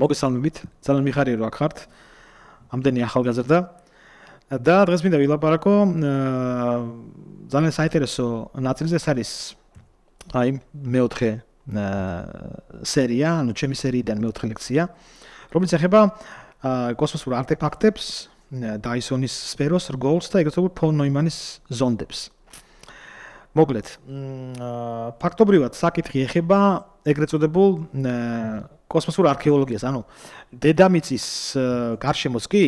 მოგესალმებით. ძალიან მიხარია რომ აქ ხართ. ამდენი ახალგაზრდა და დღეს მინდა ვილაპარაკო ძალიან საინტერესო ნაწილზე არის აი მეოთხე სერია, ანუ ჩემი სერიიდან მეოთხე ლექცია, რომელიც ეხება კოსმოსურ არტეფაქტებს, დაისონის სფეროს რგოლს და ეგრეთ წოდებულ ფონ ნოიმანის ზონდებს. მოგლეთ. ფაქტობრივად საკითხი ეხება ეგრეთ წოდებულ კოსმოსურ არქეოლოგიას, ანუ დედამიწის გარშემოს კი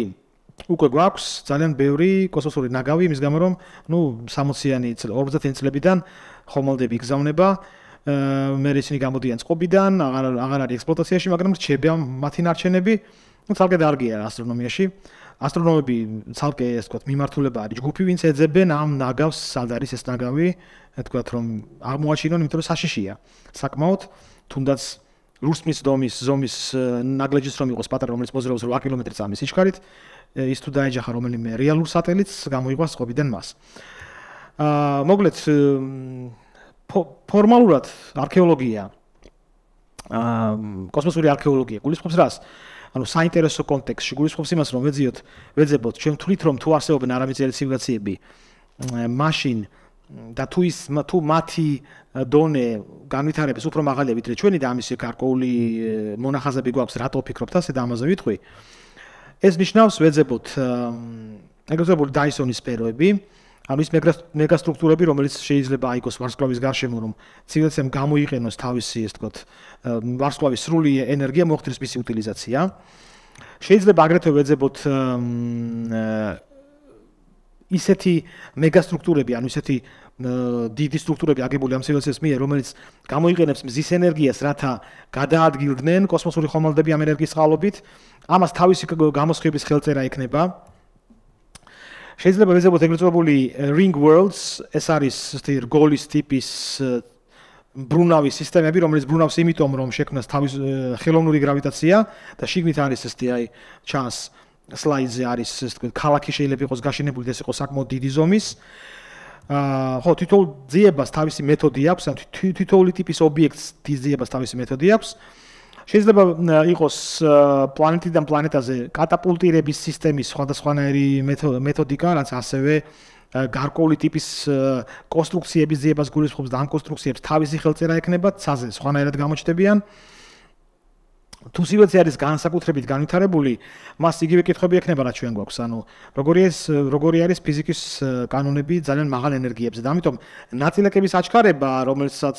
უკვე გვაქვს ძალიან ბევრი კოსმოსური ნაგავი იმის გამო რომ ნუ 60-იანი წლები 50-იანი წლებიდან ხომალდები გზავნება მე ისინი გამოდიან წყობიდან აღარ აღარ არის ექსპლუატაციაში მაგრამ რჩებია მათი ნარჩენები ნუ თალკე დარგია ასტრონომიაში ასტრონომები ცალკე ეს თქვა მიმართულება არის ჯგუფი ვინც ეძებენ ამ ნაგავს სად არის ეს ნაგავი თქვა რომ აღმოაჩინონ იმიტომ რომ საშიშია საკმაოდ თუნდაც რუსმის დომის ზომის ნაგლეჯის რომ იყოს პატარა რომელიც მოძრაობს 8 კილომეტრ წამის სიჩქარით ის თუ დაეჯახა რომელიმე რეალურ სატელიტს გამოიყვა სწობიდან მას ა მოგლეთ ფორმალურად არქეოლოგია ა კოსმოსური არქეოლოგია გულისხმობს რას ანუ საინტერესო კონტექსში გულისხმობს იმას, რომ ვეძიოთ, ვეძებოთ ჩვენ თვით რომ თუ არსებობენ არამიძელი სიმულაციები, машин და თუ ის თუ მათი დონე განვითარების უფრო მაღალია ვიდრე ჩვენი და ამის გარკვეული მონახაზები გვაქვს, რატო ფიქრობთ ასე და ამაზე ვიტყვი? ეს ნიშნავს ვეძებოთ აგრეთვე დაისონის სფეროები, ანუ ის მეგას მეგასტრუქტურები, რომელიც შეიძლება აიგოს ვარსკვლავის გარშემო, რომ ცივილიზაციამ გამოიყენოს თავისი, ესე ვთქვათ, ვარსკვლავის სრული ენერგია მოხდეს მისი უტილიზაცია. შეიძლება აგრეთვე ვეძებოთ ისეთი მეგასტრუქტურები, ანუ ისეთი დიდი სტრუქტურები აგებული ამ ცივილიზაციის მიერ, რომელიც გამოიყენებს მზის ენერგიას, რათა გადაადგილდნენ კოსმოსური ხომალდები ამ ენერგიის წყალობით. ამას თავისი გამოსხივების ხელწერა ექნება, შეიძლება ვეძებოთ ეგრეთწოდებული uh, ring worlds ეს არის ესეთი რგოლის ტიპის uh, ბრუნავი სისტემები რომელიც ბრუნავს იმიტომ რომ შექმნას თავის uh, ხელოვნური გრავიტაცია და შიგნით არის ესეთი აი ჩანს slide-ზე არის ეს თქვენ ქალაქი შეიძლება იყოს გაშენებული და ეს იყოს საკმაოდ დიდი ზომის აა ხო თითოეულ ძიებას თავისი მეთოდი აქვს ან თითოეული ტიპის ობიექტს ძიებას თავისი მეთოდი აქვს აა შეიძლება იყოს პლანეტიდან პლანეტაზე კატაპულტირების სისტემის სხვადასხვანაირი მეთოდიკა, რაც ასევე გარკვეული ტიპის კონსტრუქციების ძიებას გულისხმობს და ამ კონსტრუქციებს თავისი ხელწერა ექნება, ცაზე სხვანაირად გამოჩნდებიან. აა თუ სიუცე არის განსაკუთრებით განვითარებული, მას იგივე კითხები ექნება რა ჩვენ გვაქვს, ანუ როგორი ეს როგორი არის ფიზიკის კანონები ძალიან მაღალ ენერგიებზე და ამიტომ ნაწილაკების აჩქარება, რომელსაც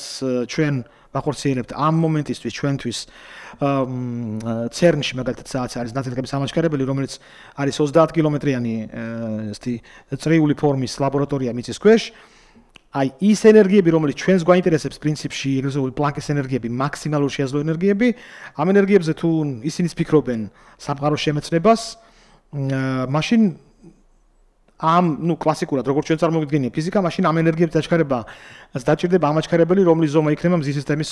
ჩვენ ახორციელებთ ამ მომენტისთვის ჩვენთვის ცერნში მაგალითად სადაც არის ნაწილაკების ამაჩქარებელი, რომელიც არის 30 კილომეტრიანი ცრიული ფორმის ლაბორატორია მიწის ქვეშ, აი ის ენერგიები რომელიც ჩვენს გვაინტერესებს პრინციპში ილუზიური პლანკის ენერგიები მაქსიმალურ შეაძლო ენერგიები ამ ენერგიებზე თუ ისინი ფიქრობენ სამყაროს შემეცნებას მაშინ ამ ნუ კლასიკურად როგორც ჩვენ წარმოგვიდგენია ფიზიკა მაშინ ამ ენერგიების დაჩქარება დაჭირდება ამ აჩქარებელი რომლის ზომა იქნება მზის სისტემის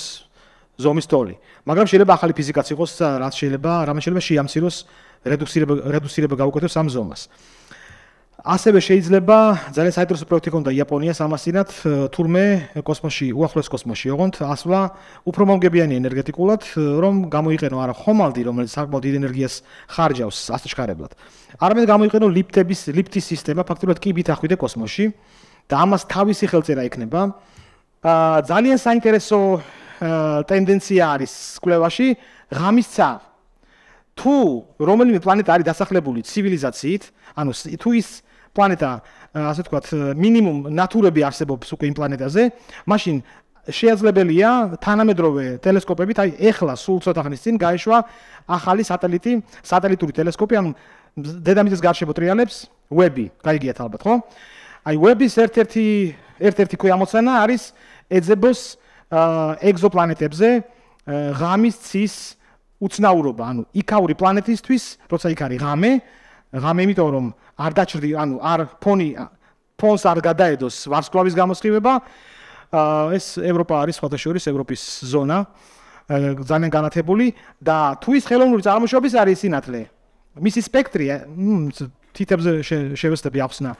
ზომის ტოლი მაგრამ შეიძლება ახალი ფიზიკაც იყოს რაც შეიძლება რამე შეიძლება შეამციროს რედუქცირება რედუცირება გაუკეთოს ამ ზომას ასევე შეიძლება ძალიან საინტერესო პროექტი ქონდა იაპონიას ამასინათ თურმე კოსმოსში უახლოეს კოსმოსში ოღონდ ასვლა უფრო მომგებიანი ენერგეტიკულად რომ გამოიყენო არა ხომალდი რომელიც საკმაოდ დიდ ენერგიას ხარჯავს ასაჩქარებლად არამედ გამოიყენო ლიფტების ლიფტის სისტემა ფაქტობრივად კიბით ახვიდე კოსმოსში და ამას თავისი ხელწერა ექნება ძალიან საინტერესო ტენდენცია არის კვლევაში ღამის ცა თუ რომელიმე პლანეტა არის დასახლებული ცივილიზაციით, ანუ თუ ის პლანეტა ასე ვთქვათ, მინიმუმ ნატურები არსებობს უკვე იმ პლანეტაზე, მაშინ შეიძლებაელია თანამედროვე ტელესკოპებით, აი ეხლა სულ ცოტა ხნის წინ გაეშვა ახალი სატელიტი, სატელიტური ტელესკოპი, ანუ დედამიწის გარშემო ტრიალებს ვები, გაიგიათ ალბათ, ხო? აი ვების ერთ-ერთი ერთ-ერთი კუამოცენა არის ეძებოს ეგზოპლანეტებზე ღამის ცის უცნაურობა, ანუ იქაური პლანეტისთვის, როცა იქ არის ღამე, ღამე იმიტომ რომ არ დაჭრდი, ანუ არ ფონი ფონს არ გადაედოს ვარსკვლავის გამოსხივება. აა ეს ევროპა არის სხვათა შორის ევროპის ზონა, ძალიან განათებული და თუ ის ხელოვნური წარმოშობის არის სინათლე. მისი სპექტრი თითებზე შევესწრები ახსნა.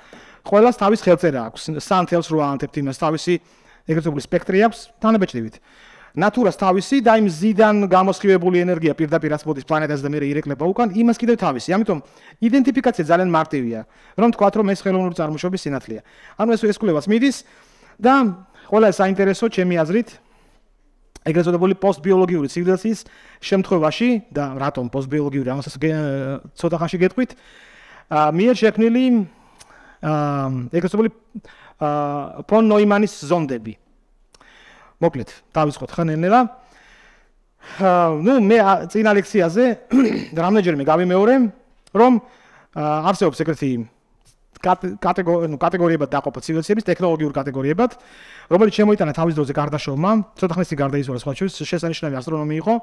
ყველას თავის ხელწერა აქვს. სანთელს რო აანთებთ იმას თავისი ეგრეთ წოდებული სპექტრი აქვს თანაბეჭდივით. აა ნატურას თავისი და იმ ზიდან გამოსხივებული ენერგია პირდაპირ რაც მოდის პლანეტაზე და მე რეკლება უკან იმას კიდევ თავისი ამიტომ იდენტიფიკაცია ძალიან მარტივია რომ თქვათ რომ ეს ხელოვნური წარმოშობის სინათლეა ანუ ეს ეს კლებას მიდის და ყველა საინტერესო ჩემი აზრით ეგრეთ წოდებული პოსტბიოლოგიური ცივილიზაციის შემთხვევაში და რატომ პოსტბიოლოგიური ამასაც ცოტა ხანში გეტყვით მიერ შექმნილი აა ეგრეთ წოდებული აა პონ ნოიმანის ზონდები მოკლედ, დავიწყოთ ხან ელნელა. ა ნუ მე წინ ალექსიაზე რამდენჯერმე გავიმეორე რომ არსებობს ეგრეთი კატეგორია, ნუ კატეგორიებად დაყოფა ცივილიზაციების ტექნოლოგიურ კატეგორიებად, რომელიც შემოიტანა თავის დროზე გარდაშოვმა, ცოტა ხნის წინ გარდაიცვალა სხვა ჩვენს შესანიშნავი ასტრონომი იყო.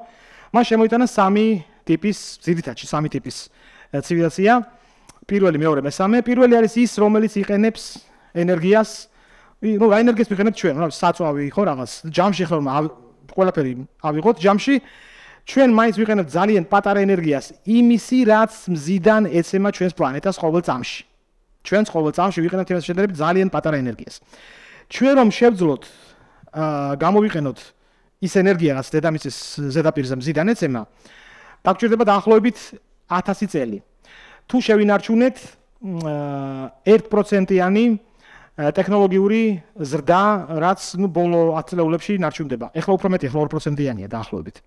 მან შემოიტანა სამი ტიპის ძირითადში, სამი ტიპის ცივილიზაცია. პირველი, მეორე, მესამე. პირველი არის ის, რომელიც იყენებს ენერგიას ნუ რაინერგეს მიხენებთ ჩვენ, რა საწვავი ხო რაღაც, ჯამში ხო ყველაფერი ავიღოთ ჯამში. ჩვენ მაინც ვიყენებთ ძალიან პატარა ენერგიას, იმისი რაც მზიდან ეცემა ჩვენს პლანეტას ყოველ წამში. ჩვენ ყოველ წამში ვიყენებთ იმას შედარებით ძალიან პატარა ენერგიას. ჩვენ რომ შევძლოთ აა გამოვიყენოთ ის ენერგია, რაც დედამიწის ზედაპირზე მზიდან ეცემა, დაგჭირდება დაახლოებით 1000 წელი. თუ შევინარჩუნეთ აა 1%-იანი აა ტექნოლოგიური ზრდა, რაც ნუ ბოლო 10 წლებში ნარჩუნდება. ეხლა უფრო მეტი, ეხლა 2%-იანია დაახლოებით.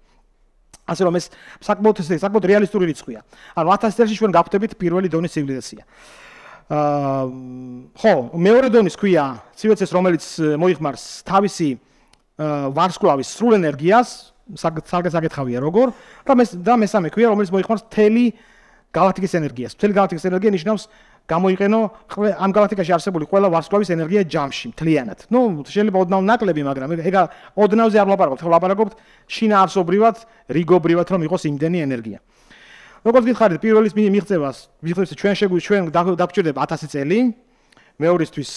ასე რომ ეს საკმაოდ ეს საკმაოდ რეალისტური რიცხვია. ანუ 1000 წელში ჩვენ გავხდებით პირველი დონის ცივილიზაცია. აა ხო, მეორე დონის ხია ცივილიზაცია, რომელიც მოიხმარს თავისი ვარსკვლავის სრულ ენერგიას, საგესაგეთხავია როგორ და მე და მესამე ხია, რომელიც მოიხმარს თელი galaktikis energias. თელი galaktikis energia ნიშნავს გამოიყენო ამ galaktikaში არსებული ყველა ვარსკვლავის ენერგია ჯამში მთლიანად. ნუ შეიძლება ოდნავ ნაკლები, მაგრამ ეგა ოდნავზე არ ვლაპარაკობთ, ვლაპარაკობთ შინაარსობრივად, რიგობრივად, რომ იყოს იმდენი ენერგია. როგორც გითხარით, პირველის მიღწევას, მიღწევს ჩვენ შეგვი ჩვენ დაგჭირდება 1000 წელი, მეორისთვის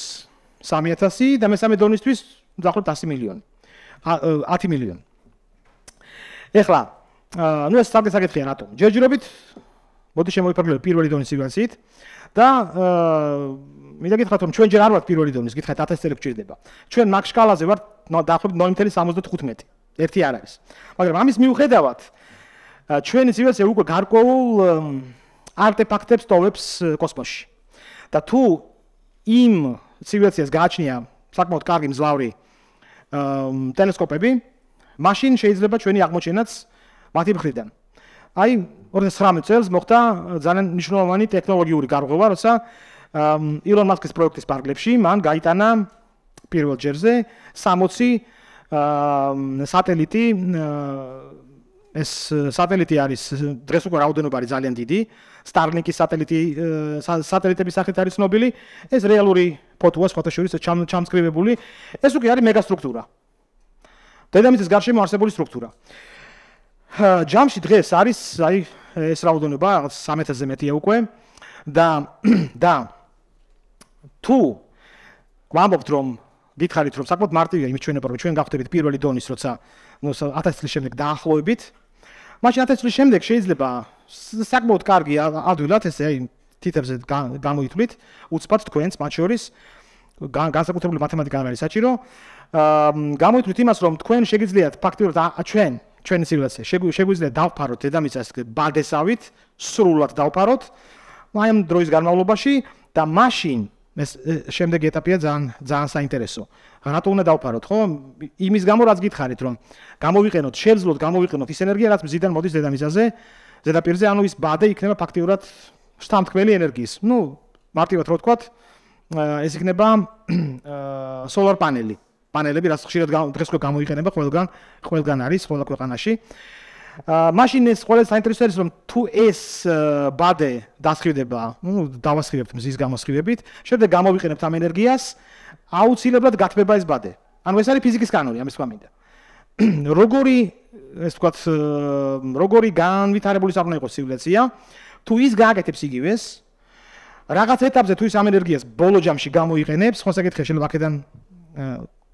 3000 და მესამე დონისთვის დაახლოებით 100 მილიონი. 10 მილიონი. ეხლა, ნუ ეს საკეთ საკეთია რატომ? ჯერჯერობით მოდი შემოვიფარგლებ პირველი დონის ინფლაციით და აა მე დაგეთხათ რომ ჩვენ ჯერ არ ვართ პირველი დონის გითხრათ 1000 წელი გჭირდება ჩვენ მაგ სკალაზე ვართ დაახლოებით 0.75 ერთი არ არის მაგრამ ამის მიუხედავად ჩვენი ინფლაცია უკვე გარკვეულ артефактებს თოვებს космоში და თუ იმ ინფლაციას გააჩნია საკმაოდ კარგი მძლავრი ტელესკოპები მაშინ შეიძლება ჩვენი აღმოჩენაც მათი მხრიდან აი 2019 წელს მოხდა ძალიან მნიშვნელოვანი ტექნოლოგიური გარღვევა, როცა ილონ მასკის პროექტის პარკლებში მან გაიტანა პირველ ჯერზე 60 აა სატელიტი ეს სატელიტი არის დღეს უკვე რაოდენობა არის ძალიან დიდი. Starlink-ის სატელიტი სატელიტების სახით არის ცნობილი. ეს რეალური ფოტოა სხვათა შორის ჩამჩამსკრივებული. ეს უკვე არის მეგასტრუქტურა. დედამიწის გარშემო არსებული სტრუქტურა. ჯამში დღეს არის აი ეს რაოდენობა 13-ზე მეტია უკვე და და თუ გვამბობთ რომ გითხარით რომ საკმაოდ მარტივია იმ ჩვენებო რომ ჩვენ გავხდებით პირველი დონის როცა ну 1000 წლის შემდეგ დაახლოებით მაშინ 1000 წლის შემდეგ შეიძლება საკმაოდ კარგი ადვილად ესე აი თითებზე გამოითვლით უცბად თქვენს მათ შორის განსაკუთრებული მათემატიკა არის საჭირო აა გამოითვლით იმას რომ თქვენ შეგიძლიათ ფაქტობრივად ჩვენ ჩვენი ცივილიზაცია შეგვიძლია დავფაროთ დედამიწას ბადესავით სრულად დავფაროთ აი ამ დროის განმავლობაში და მაშინ ეს შემდეგი ეტაპია ძალიან ძალიან საინტერესო. რატო უნდა დავფაროთ, ხო? იმის გამო რაც გითხარით, რომ გამოვიყენოთ, შეძლოთ გამოვიყენოთ ის ენერგია, რაც მზიდან მოდის დედამიწაზე, ზედაპირზე, ანუ ის ბადე იქნება ფაქტიურად შთამთქმელი ენერგიის. ნუ მარტივად რო თქვათ, ეს იქნება აა solar panel-ი. პანელები, რაც ხშირად დღეს უკვე გამოიყენება ყველგან, ყველგან არის ყველა ქვეყანაში. აა მაშინ ეს ყველა საინტერესო არის რომ თუ ეს ბადე დასხივდება, ну, დავასხივებთ მზის გამოსხივებით, შემდეგ გამოვიყენებთ ამ ენერგიას, აუცილებლად გათბება ეს ბადე. ანუ ეს არის ფიზიკის კანონი, ამის თქვა მინდა. როგორი, ეს ვთქვათ, როგორი განვითარებული საქმე იყო ცივილიზაცია, თუ ის გააკეთებს იგივეს, რაღაც ეტაპზე თუ ის ამ ენერგიას ბოლო ჯამში გამოიყენებს, ხო საკითხია შეიძლება აქედან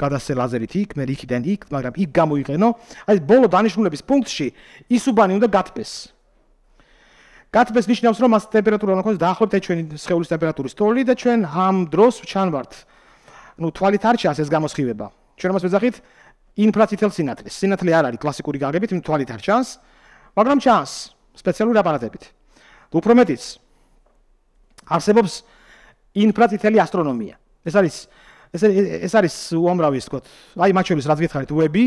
გადასე ლაზერით იქ, მე იქიდან იქ, მაგრამ იქ გამოიყენო. აი ბოლო დანიშნულების პუნქტში ისუბანი უნდა გათბეს. გათბეს ნიშნავს, რომ მას ტემპერატურა ნახოს დაახლოებით ჩვენი სხეულის ტემპერატურის ტოლი და ჩვენ ამ დროს ჩანვართ. ну თვალით არ ჩანს ეს გამოსხივება. ჩვენ მას ეძახით ინფლაციტელ სინათლეს. სინათლე არ არის კლასიკური გაგებით, ნუ თვალით არ ჩანს, მაგრამ ჩანს სპეციალური აპარატებით. უფრო მეტიც არსებობს ინფლაციტელი ასტრონომია. ეს არის ეს ეს არის უამრავი ის თქოთ აი მათ შორის რაც გითხარით უები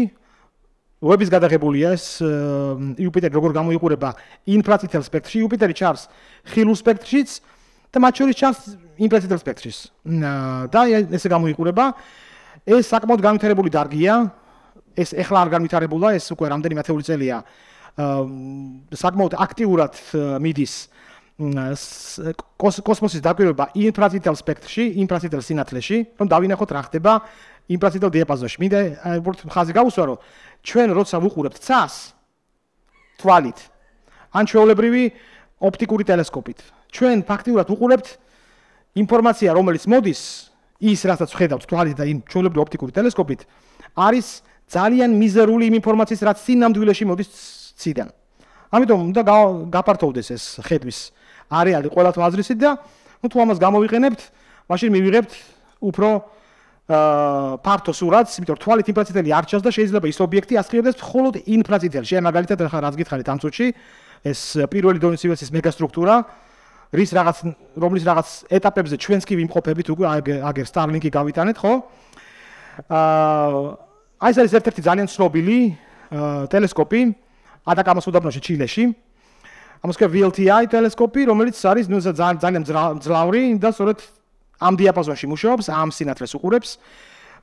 უების გადაღებულია ეს იუპიტერი როგორ გამოიყურება ინფრაწითელ სპექტრში იუპიტერი ჩარს ხილულ სპექტრშიც და მათ შორის ჩარს ინფრაწითელ სპექტრშიც და ესე გამოიყურება ეს საკმაოდ განვითარებული დარგია ეს ეხლა არ განვითარებულა ეს უკვე რამდენიმე ათეული წელია საკმაოდ აქტიურად მიდის კოსმოსის დაკვირვება ინფრაწითელ სპექტრში, ინფრაწითელ სინათლეში, რომ დავინახოთ რა ხდება ინფრაწითელ დიაპაზონში. მინდა უბრალოდ ხაზი გავუსვა, რომ ჩვენ როცა ვუყურებთ ცას თვალით, ან ჩვეულებრივი ოპტიკური ტელესკოპით, ჩვენ ფაქტიურად ვუყურებთ ინფორმაცია, რომელიც მოდის ის, რასაც ხედავთ თვალით და იმ ჩვეულებრივი ოპტიკური ტელესკოპით, არის ძალიან მიზერული იმ ინფორმაციის, რაც სინამდვილეში მოდის ციდან. ამიტომ უნდა გაპარტოვდეს ეს ხედვის არეალი ყველა თუ აზრისით და ну თუ ამას გამოვიყენებთ, მაშინ მივიღებთ უფრო აა ფართო სურათს, იმიტომ რომ თვალით ინფრაწითელი არ ჩანს და შეიძლება ის ობიექტი ასხივებდეს მხოლოდ ინფრაწითელს. შეიძლება მაგალითად ახლა რაც გითხარით ამ წუთში, ეს პირველი დონის ივესის მეგასტრუქტურა რის რაღაც რომლის რაღაც ეტაპებზე ჩვენც კი ვიმყოფებით უკვე აგერ სტარლინგი გავიტანეთ, ხო? აა აი ეს არის ერთ-ერთი ძალიან ცნობილი ტელესკოპი ატაკამას უდაბნოში ჩილეში. აა ამას ქვია VLTI ტელესკოპი, რომელიც არის ნუ ძალიან ძალიან ძლავრი და სწორედ ამ დიაპაზონში მუშაობს, ამ სინათლეს უყურებს.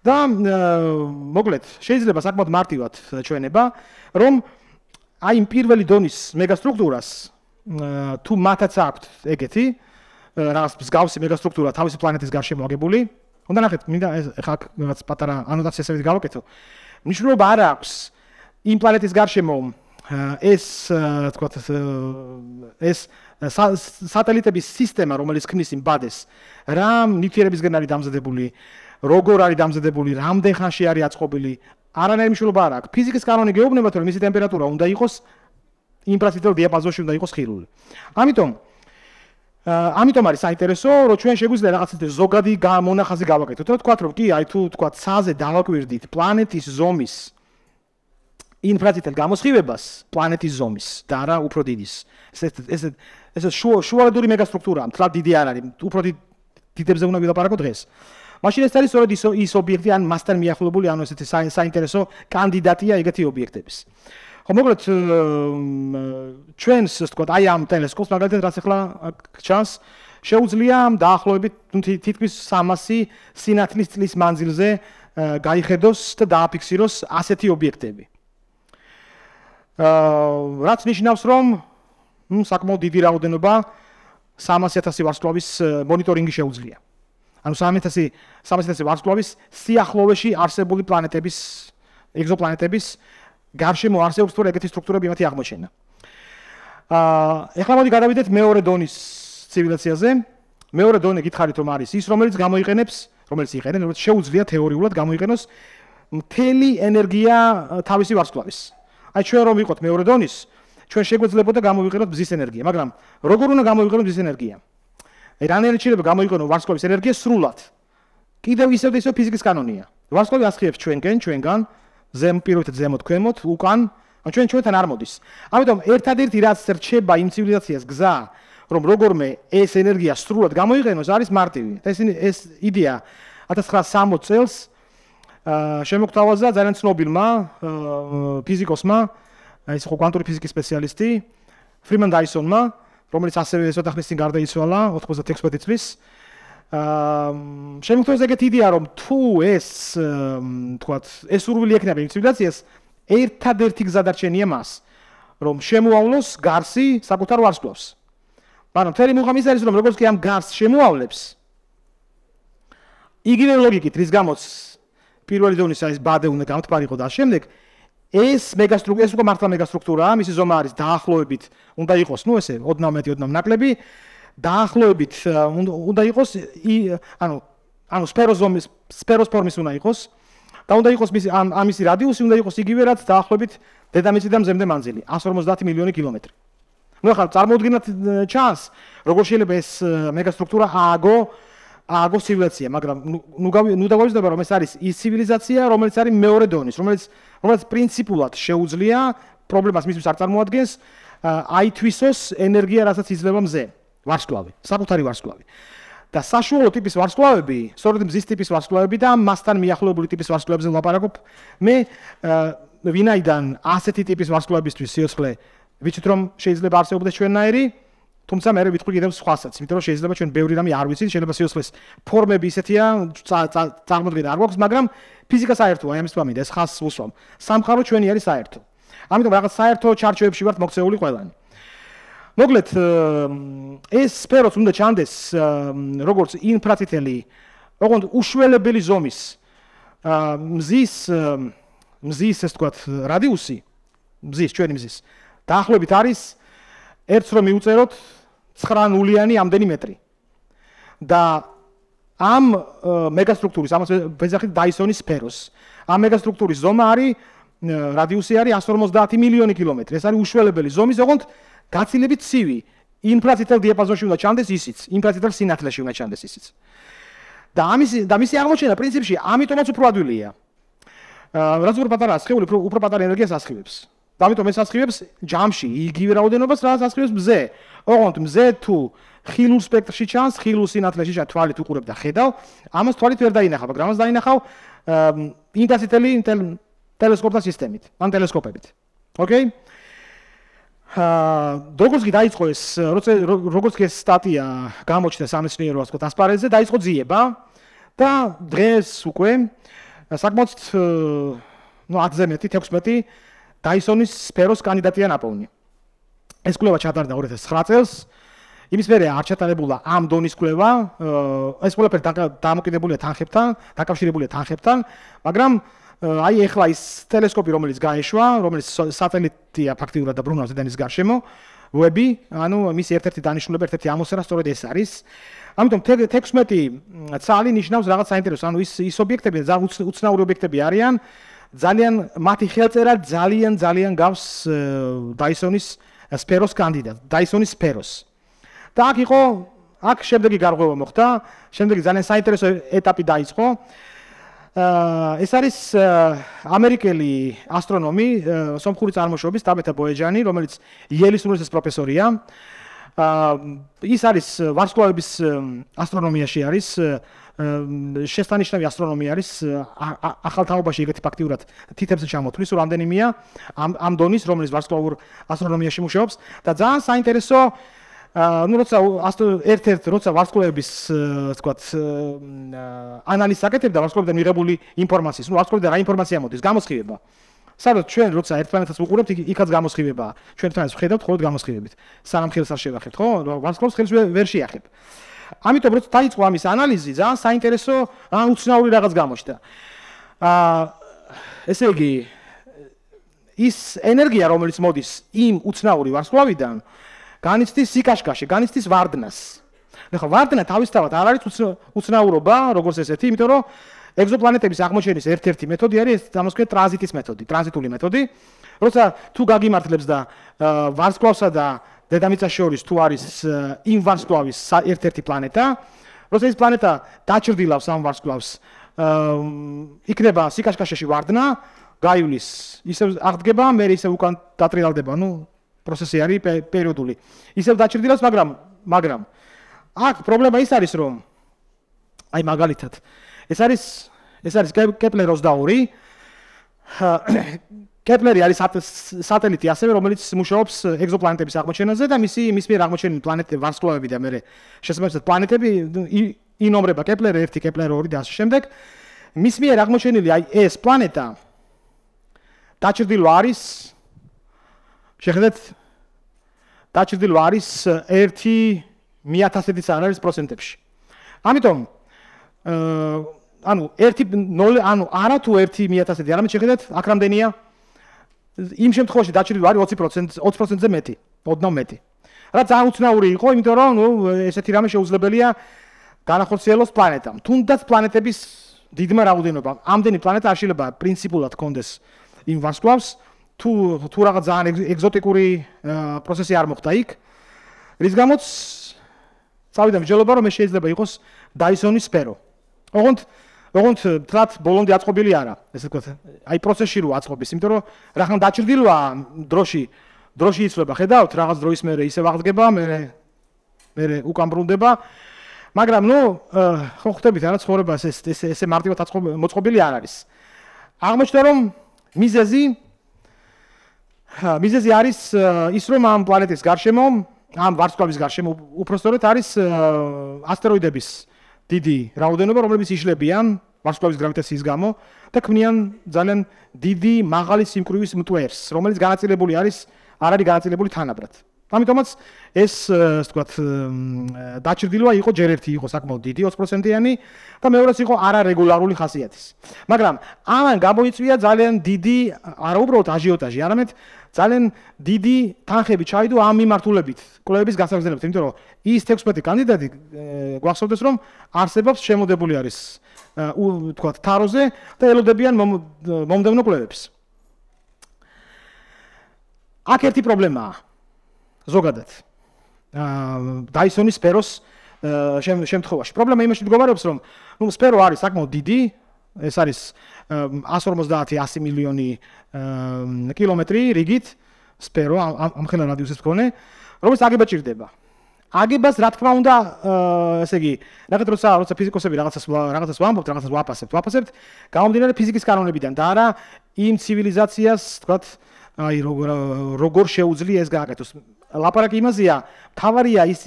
და მოკლედ შეიძლება საკმაოდ მარტივად ჩვენება, რომ აი იმ პირველი დონის მეგასტრუქტურას თუ მათაც აქვთ ეგეთი რაღაც მსგავსი მეგასტრუქტურა თავისი პლანეტის გარშემო აგებული, უნდა ნახეთ, მინდა ეს ხაკ რაღაც პატარა ანოტაციასებით გავაკეთო. მნიშვნელობა არ აქვს იმ პლანეტის გარშემო ეს თქვა ეს სატელიტების სისტემა რომელიც ქმნის იმ ბადეს რა ნიფიერებისგან არის დამზადებული როგორ არის დამზადებული რამდენ ხანში არის აწყობილი არანაირი მნიშვნელობა არ აქვს ფიზიკის კანონი გეუბნება თუ რომ მისი ტემპერატურა უნდა იყოს იმ პრაქტიკულ დიაპაზონში უნდა იყოს ხილული ამიტომ ამიტომ არის საინტერესო რომ ჩვენ შეგვიძლია რაღაცნაირად ზოგადი მონახაზი გავაკეთოთ რა თქვა რომ კი აი თუ თქვა საზე დავაკვირდით პლანეტის ზომის ინფრაწითელ გამოსხივებას პლანეტის ზომის და არა უფრო დიდის. ესეთ ესეთ ესე შუა შუალედური მეგასტრუქტურაა, თლა დიდი არ არის. უფრო დიდებზე უნდა ვილაპარაკო დღეს. მაშინ ეს არის სწორედ ის ის ობიექტი ან მასთან მიახლოებული ან ესეთი საინტერესო კანდიდატია ეგეთი ობიექტების. ხო მოკლედ ჩვენს თქვა აი ამ ტელესკოპს მაგალითად რაც ახლა ჩანს შეუძლია ამ დაახლოებით თითქმის 300 სინათლის წლის მანძილზე გაიხედოს და დააფიქსიროს ასეთი ობიექტები. რაც ნიშნავს, რომ საკმაოდ დიდი რაოდენობა 300.000 ვარსკვლავის э, მონიტორინგი შეუძლია. ანუ 300.000 300.000 ვარსკვლავის სიახლოვეში არსებული პლანეტების ეგზოპლანეტების გარშემო არსებობს თუ ეგეთი სტრუქტურები მათი აღმოჩენა. აა ეხლა მოდი გადავიდეთ მეორე დონის ცივილიზაციაზე. მეორე დონე გითხარით რომ არის ის რომელიც გამოიყენებს, რომელიც იყენენ, რომელიც შეუძლია თეორიულად გამოიყენოს მთელი ენერგია თავისი ვარსკვლავის. აი ჩვენ რომ ვიყოთ მეორე დონის, ჩვენ შეგვეძლებოდა გამოვიყენოთ მზის ენერგია, მაგრამ როგორ უნდა გამოვიყენოთ მზის ენერგია? აი რანაირად შეიძლება გამოიყენო ვარსკვლავის ენერგია სრულად? კიდევ ისევ და ისევ ფიზიკის კანონია. ვარსკვლავი ასხიებს ჩვენგან, ჩვენგან ზემო პირობით ზემოთ ქვემოთ უკან, ან ჩვენ ჩვენთან არ მოდის. ამიტომ ერთადერთი რაც რჩება იმ ცივილიზაციას გზა რომ როგორმე ეს ენერგია სრულად გამოიყენოს არის მარტივი. ეს ეს იდეა 1960 წელს შემოგთავაზა ძალიან ცნობილმა ფიზიკოსმა, ის იყო кванტური ფიზიკის სპეციალისტი, ფრიმან დაისონმა, რომელიც ასევე ცოტა ხნის წინ გარდაიცვალა 96 წლის. აა შემოგთავაზა ეგეთი იდეა, რომ თუ ეს თქვათ, ეს სურვილი ექნება იმ ცივილიზაციას, ერთადერთი გზა დარჩენია მას, რომ შემოავლოს გარსი საკუთარ ვარსკვლავს. ანუ თერი მუღამ ის არის, რომ როგორც კი ამ გარს შემოავლებს, იგივე ლოგიკით, რის გამოც პირველი ზონის ეს ბადე უნდა გამთბარიყო და შემდეგ ეს მეგასტრუქტურა ეს უკვე მართლა მეგასტრუქტურაა მისი ზომა არის დაახლოებით უნდა იყოს ნუ ესე 39-39 ნაკლები დაახლოებით უნდა იყოს ანუ ანუ სფეროს ზომის სფეროს ფორმის უნდა იყოს და უნდა იყოს მისი ამ ამისი რადიუსი უნდა იყოს იგივე რაც დაახლოებით დედამიწიდან მზემდე მანძილი 150 მილიონი კილომეტრი ნუ ახლა წარმოუდგინოთ ჩანს როგორ შეიძლება ეს მეგასტრუქტურა ააგო ააგო ცივილიზაცია, მაგრამ ნუ ნუ დაგვაზნდება რომ ეს არის ის ცივილიზაცია, რომელიც არის მეორე დონის, რომელიც რომელიც პრინციპულად შეუძლია პრობლემას მისთვის არ წარმოადგენს აი თვისოს ენერგია, რასაც იძლევა მზე. ვარსკვლავი, საფუთარი ვარსკვლავი. და საშუალო ტიპის ვარსკვლავები, სწორედ მზის ტიპის ვარსკვლავები და მასთან მიახლოებული ტიპის ვარსკვლავებზე ვლაპარაკობ. მე ვინაიდან ასეთი ტიპის ვარსკვლავებისთვის სიოცხლე ვიცით რომ შეიძლება არსებობდეს ჩვენნაირი, თუმცა მე ვიტყვი კიდევ სხვასაც, იმიტომ რომ შეიძლება ჩვენ ბევრი რამე არ ვიცით, შეიძლება სიოცხლის ფორმები ისეთია, წარმოდგენა არ გვაქვს, მაგრამ ფიზიკა საერთო, აი ამის თვამინდა, ეს ხას უსვამ. სამყარო ჩვენი არის საერთო. ამიტომ რაღაც საერთო ჩარჩოებში ვართ მოქცეული ყველანი. მოგლეთ ეს სფეროც უნდა ჩანდეს როგორც ინფრაწითელი, ოღონდ უშველებელი ზომის მზის მზის ეს თქვა რადიუსი, მზის ჩვენი მზის დაახლოებით არის 1.5 ერთს რომ მიუწეროთ 9 ნულიანი ამდენი მეტრი. და ამ მეგასტრუქტურის ამას ვეზახით დაისონის სფეროს. ამ მეგასტრუქტურის ზომა არის რადიუსი არის 150 მილიონი კილომეტრი. ეს არის უშველებელი ზომის ოღონდ გაცილებით ცივი. ინფრაწითელ დიაპაზონში უნდა ჩანდეს ისიც, ინფრაწითელ სინათლეში უნდა ჩანდეს ისიც. და ამის და მისი აღმოჩენა პრინციპში ამიტომაც უფრო ადვილია. აა რაც უფრო პატარა სხეული, უფრო პატარა ენერგიას ასხივებს. ამიტომ ეს ასხივებს ჯამში იგივე რაოდენობას რაც ასხივებს მზე. ოღონდ მზე თუ ხილულ სპექტრში ჩანს, ხილულ სინათლეში ჩანს, თვალით უყურებ და ხედავ, ამას თვალით ვერ დაინახავ, მაგრამ ამას დაინახავ ინტასიტელი ტელესკოპთა სისტემით, ან ტელესკოპებით. ოკეი? აა, როგორც კი დაიწყო ეს, როცა როგორც კი ეს სტატია გამოჩნდა სამეცნიერო ასკო ტრანსპარენზე, დაიწყო ძიება და დღეს უკვე საკმაოდ ნუ 10-ზე მეტი, 16 დაისონის სფეროს კანდიდატია ნაპოვნი. ეს კვლევა ჩატარდა 2009 წელს. იმის მერე არ ჩატარებულა ამ დონის კვლევა, ეს კვლევა დამოკიდებულია თანხებთან, დაკავშირებულია თანხებთან, მაგრამ აი ეხლა ის ტელესკოპი რომელიც გაეშვა, რომელიც სატელიტია ფაქტიურად და ბრუნავს დედანის გარშემო, ვები, ანუ მის ერთ-ერთი დანიშნულება, ერთ-ერთი ამოსერა სწორედ ეს არის. ამიტომ 16 ცალი ნიშნავს რაღაც საინტერესო, ანუ ის ის ობიექტები და უცნაური ობიექტები არიან. ძალიან მათი ხელწერა ძალიან ძალიან გავს დაისონის სფეროს კანდიდატ დაისონის სფეროს და აქ იყო აქ შემდეგი გარღვევა მოხდა შემდეგი ძალიან საინტერესო ეტაპი დაიწყო ეს არის ამერიკელი ასტრონომი სომხური წარმოშობის ტაბეთა ბოეჯანი რომელიც იელის უნივერსიტეტის პროფესორია ის არის ვარსკვლავების ასტრონომიაში არის შესანიშნავი ასტრონომია არის ახალთაობაში ეგეთი ფაქტიურად თითებს ჩამოთვლის რომ რამდენიმეა ამ ამ დონის რომელიც ვარსკვლავურ ასტრონომიაში მუშაობს და ძალიან საინტერესო აა ну როცა ერთ-ერთ როცა ვარსკვლავების თქვათ ანალიზს აკეთებდა ვარსკვლავებიდან მიღებული ინფორმაციის ну ვარსკვლავებიდან რა ინფორმაცია მოდის გამოსხივება სადაც ჩვენ როცა ერთმანეთს უყურებთ იქაც გამოსხივებაა ჩვენ თანაც ვხედავთ ხოლმე გამოსხივებით სანამ ხელს არ შევახებთ ხო ვარსკვლავს ხელს ვერ შეახებ აა ამიტომ როცა დაიწყო ამის ანალიზი, ძალიან საინტერესო ან უცნაური რაღაც გამოჩნდა. აა ესე იგი ის ენერგია, რომელიც მოდის იმ უცნაური ვარსკვლავიდან, განიცდის სიკაშკაშე, განიცდის ვარდნას. ნახო, ვარდნა თავისთავად არ არის უცნაურობა, როგორც ესეთი, იმიტომ რომ ეგზოპლანეტების აღმოჩენის ერთ-ერთი მეთოდი არის ამასკვე ტრანზიტის მეთოდი, ტრანზიტული მეთოდი. როცა თუ გაგიმართლებს და ვარსკვლავსა და აა დედამიწა შორის თუ არის იმ ვარსკვლავის ერთ-ერთი პლანეტა, როცა ეს პლანეტა დაჭრდილავს ამ ვარსკვლავს, იქნება სიკაშკაშეში ვარდნა, გაივლის, ისევ აღდგება, მე ისევ უკან დატრიალდება, ну, პროცესი არის პერიოდული. ისევ დაჭრდილავს, მაგრამ მაგრამ აქ პრობლემა ის არის, რომ აი მაგალითად ეს არის ეს არის კეპლერ 22 კეპლერი არის სატელიტი ასევე რომელიც მუშაობს ეგზოპლანეტების აღმოჩენაზე და მისი მის მიერ აღმოჩენილი პლანეტები ვარსკვლავები და მე შესაძლებელი პლანეტები ინომრება კეპლერ 1 კეპლერ 2 და ასე შემდეგ მის მიერ აღმოჩენილი აი ეს პლანეტა დაჭრდილო არის შეხედეთ დაჭრდილო არის 1 მიათასების არ არის პროცენტებში ამიტომ ანუ 1 0 ანუ არათუ 1 მიათასები არამედ შეხედეთ აკრამდენია 0.1 0.2 იმ შემთხვევაში დაჭრილი ვარ 20% 20% ზე მეტი, ოდნა მეტი. რა ძალიან უცნაური იყო, იმიტომ რომ ნუ ესეთი რამე შეუძლებელია განახორციელოს პლანეტამ. თუნდაც პლანეტების დიდმა რაოდენობამ, ამდენი პლანეტა არ შეიძლება პრინციპულად კონდეს იმ ვარსკვლავს, თუ თუ რაღაც ძალიან ეგზოტიკური პროცესი არ მოხდა იქ. რის გამოც წავიდა მსჯელობა რომ ეს შეიძლება იყოს დაისონის სფერო. ოღონდ როგორც თლათ ბოლონდი აწყობილი არა, ესე ვთქვათ, აი პროცესში რო აწყობის, იმიტომ რომ რახან დაჭრდილვა დროში დროში იწლება, ხედავთ, რაღაც დროის მერე ისევ აღდგება, მე მე უკამბრუნდება. მაგრამ ნუ ხო ხვდებით რა ცხოვრებას ეს ეს ესე მარტივად აწყობილი არ არის. აღმოჩნდა რომ მიზეზი მიზეზი არის ის რომ ამ პლანეტის გარშემო ამ ვარსკვლავის გარშემო უბრალოდ არის ასტეროიდების აა დიდი რაოდენობა, რომლებიც იშლებიან მარსკლავის გრავიტაციის გამო და ქმნიან ძალიან დიდი მაღალი სიმკვრივის მტვერს, რომელიც განაწილებული არის, არ არის განაწილებული თანაბრად. ამიტომაც ეს, ასე ვთქვათ, დაჭრდილვა იყო ჯერ ერთი იყო საკმაოდ დიდი 20%-იანი და მეორეც იყო არარეგულარული ხასიათის. მაგრამ ამან გამოიწვია ძალიან დიდი, არა უბრალოდ აჟიოტაჟი, არამედ ძალიან დიდი თანხები ჩაიდო ამ მიმართულებით კლუბების გასაგზავნებლად იმიტომ რომ ის 16 კანდიდატი გვახსოვდეს რომ არსებობს შემოდებული არის თქვა თაროზე და ელოდებიან მომდევნო კლუბებს აქ ერთი პრობლემაა ზოგადად დაისონის სფეროს შემთხვევაში პრობლემა იმაში მდგომარეობს რომ ნუ სფერო არის საკმაოდ დიდი ეს არის 150-100 მილიონი კილომეტრი რიგით სფერო ამხელა რადიუსის მქონე, რომელიც აგება ჭირდება. აგებას რა თქმა უნდა, ესე იგი, რაღაც როცა როცა ფიზიკოსები რაღაცას რაღაცას ვამბობთ, რაღაცას ვაფასებთ, ვაფასებთ, გამომდინარე ფიზიკის კანონებიდან და არა იმ ცივილიზაციას, თქვათ, აი როგორ როგორ შეუძლია ეს გააკეთოს. ლაპარაკი იმაზეა, თავარია ის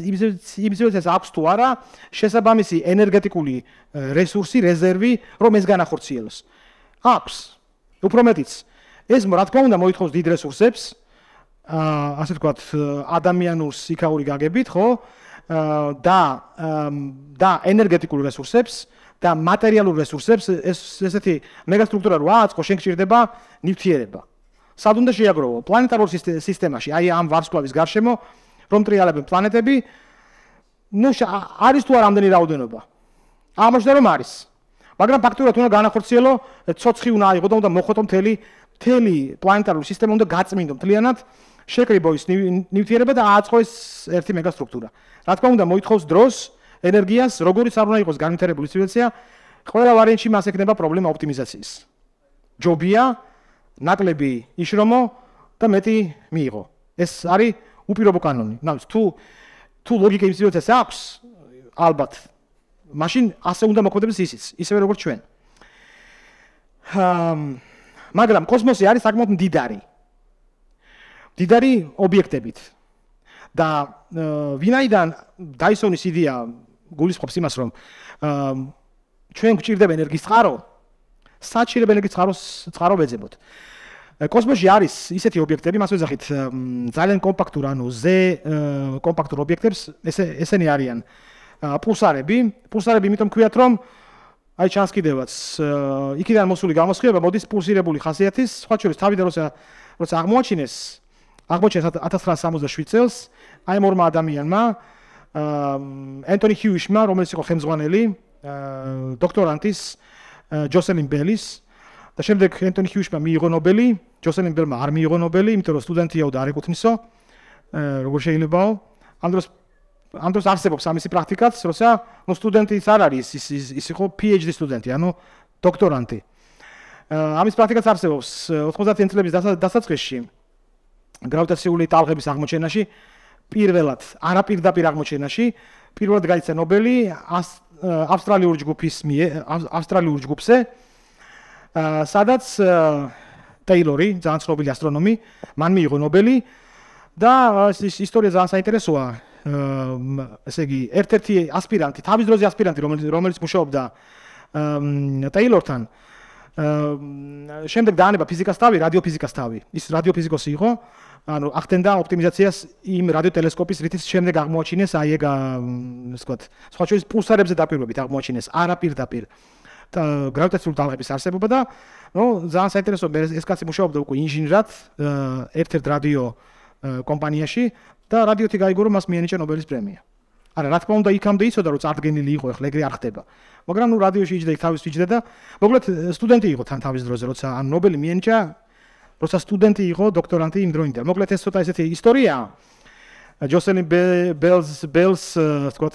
იმზეც აქვს თუ არა შესაბამისი ენერგეტიკული რესურსი, რეზერვი, რომ ეს განახორციელოს. აქვს. უფრო მეტიც, ეს რა თქმა უნდა მოითხოვს დიდ რესურსებს, აა ასე ვთქვათ, ადამიანურ სიქაური გაგებით, ხო? აა და და ენერგეტიკულ რესურსებს და მატერიალურ რესურსებს, ეს ესეთი მეგასტრუქტურა რა აწყო შენ გჭირდება ნივთიერება. აა სად უნდა შეაგროვო პლანეტარულ სისტემაში, აი ამ ვარსკვლავის გარშემო რომ ტრიალებენ პლანეტები, ნუ არის თუ რამდენი რაოდენობა? ამაშია რომ არის. მაგრამ ფაქტურად უნდა განახორციელო, ცოცხი უნდა აიღო და უნდა მოხოთო მთელი მთელი პლანეტარული სისტემა უნდა გაწმინდო მთლიანად, შეკრიბო ის ნივთიერება და ააწყო ეს ერთი მეგასტრუქტურა. რა თქმა უნდა, მოითხოვს დროს, ენერგიას, როგორიც არ უნდა იყოს განვითარებული ცივილიზაცია, ყველა ვარიანტში მას ექნება პრობლემა ოპტიმიზაციის. ჯობია, ნაკლები იშრომო და მეტი მიიღო. ეს არის უპირობო კანონი. ნაც თუ თუ ლოგიკა იმის ძიოთეს აქვს, ალბათ მაშინ ასე უნდა მოქმედებს ისიც, ისევე როგორც ჩვენ. ამ მაგრამ კოსმოსი არის საკმაოდ მდიდარი. მდიდარი ობიექტებით. და ვინაიდან დაისონის იდეა გულისხმობს იმას, რომ ჩვენ გვჭირდება ენერგიის წყარო, საჭიროებენ იქ წყაროს წყარო ვეძებოთ. კოსმოსში არის ისეთი ობიექტები, მას ვეძახით ძალიან კომპაქტურ ანუ ზე კომპაქტურ ობიექტებს, ესე ესენი არიან პულსარები, პულსარები იმიტომ ქვიათ რომ აი ჩანს კიდევაც იქიდან მოსული გამოსხივება მოდის პულსირებული ხასიათის, სხვა შორის თავიდან როცა როცა აღმოაჩინეს აღმოჩენს 1967 წელს აი მორმა ადამიანმა აა ენტონი ჰიუიშმა, რომელიც იყო ხელმძღვანელი, აა დოქტორანტის, ჯოსელინ ბელის და შემდეგ ენტონი ჰიუშმა მიიღო ნობელი, ჯოსელინ ბელმა არ მიიღო ნობელი, იმიტომ რომ სტუდენტიაო და არ ეკუთვნისო. როგორ შეიძლებაო? ანდროს ანდროს არსებობს ამისი პრაქტიკაც, როცა ნუ სტუდენტიც არ არის, ის ის იყო PhD სტუდენტი, ანუ დოქტორანტი. ამის პრაქტიკაც არსებობს 90-იან წლების დასაწყისში გრავიტაციული ტალღების აღმოჩენაში პირველად არაპირდაპირ აღმოჩენაში პირველად გაიცა ნობელი ავსტრალიურ ჯგუფის მე ავსტრალიურ ჯგუფზე სადაც ტეილორი ძალიან ცნობილი ასტრონომი მან მიიღო ნობელი და ეს ისტორია ძალიან საინტერესოა ესე იგი ერთ-ერთი ასპირანტი თავის დროზე ასპირანტი რომელიც რომელიც მუშაობდა ტეილორთან შემდეგ დაანება ფიზიკას თავი რადიოფიზიკას თავი ის რადიოფიზიკოსი იყო ანუ ახდენდა ოპტიმიზაციას იმ რადიოტელესკოპის რითიც შემდეგ აღმოაჩინეს აი ეგ ასე ვთქვათ სხვა შეის პულსარებზე დაკვირვებით აღმოაჩინეს არა პირდაპირ და გრავიტაციულ დაღების არსებობა და ნუ ძალიან საინტერესო ეს კაცი მუშაობდა უკვე ინჟინრად ერთ-ერთ რადიო კომპანიაში და რადიოთი გაიგო რომ მას მიენიჭა ნობელის პრემია არა რა თქმა უნდა იქამდე იცოდა რომ წარდგენილი იყო ახლა ეგრე არ ხდება მაგრამ ნუ რადიოში იჯდა იქ თავის ვიჯდა და მოკლედ სტუდენტი იყო თან თავის დროზე როცა ან ნობელი მიენიჭა როცა სტუდენტი იყო, დოქტორანტი იმ დროინდა. მოკლედ ეს ცოტა ესეთი ისტორია. ჯოსელი ბელს ბელს თქვა,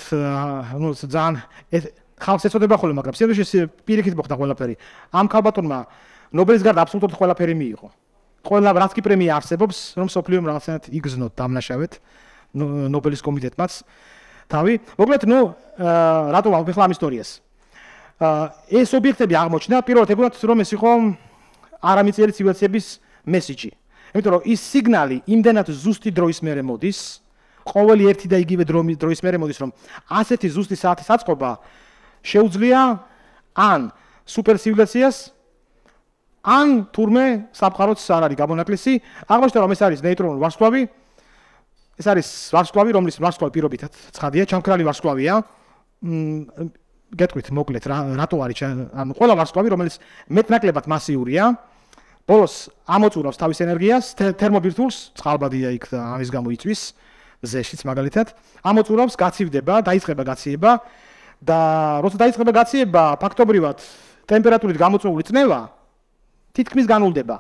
ну, ძალიან ეს ხალხს ეწოდება ხოლმე, მაგრამ სიამაში პირიქით მოხდა ყველაფერი. ამ ქალბატონმა ნობელის გარდა აბსოლუტურად ყველაფერი მიიღო. ყველა რაც კი პრემია არსებობს, რომ სოფლიო მრავალსენად იგზნოთ დამნაშავეთ ნობელის კომიტეტმაც. თავი, მოკლედ, ну, რატო ახლა ამ ისტორიას? ეს ობიექტები აღმოჩნდა პირველად ეგონათ რომ ეს იყო არამიწიერი ცივილიზაციების მესიჯი. იმიტომ რომ ის სიგნალი იმდენად ზუსტი დროის მერე მოდის, ყოველი ერთი და იგივე დროის მერე მოდის, რომ ასეთი ზუსტი საათის აწყობა შეუძლია ან სუპერსივილიზაციას ან თურმე საფხაროც არ არის გამონაკლისი. აღმოჩნდა რომ ეს არის ნეიტრონული ვარსკვლავი. ეს არის ვარსკვლავი, რომლის ვარსკვლავი პირობითად ცხადია, ჩამქრალი ვარსკვლავია. მ გეტყვით მოკლედ რა რატო არის ანუ ყველა ვარსკვლავი რომელიც მეტნაკლებად მასიურია, ბოლოს ამოწურავს თავის ენერგიას თერმობირთულს წყალბადია იქ ამის გამო იწვის ზეშიც მაგალითად ამოწურავს გაცივდება დაიწყება გაცივება და როცა დაიწყება გაცივება ფაქტობრივად ტემპერატურით გამოწვეული წნევა თითქმის განულდება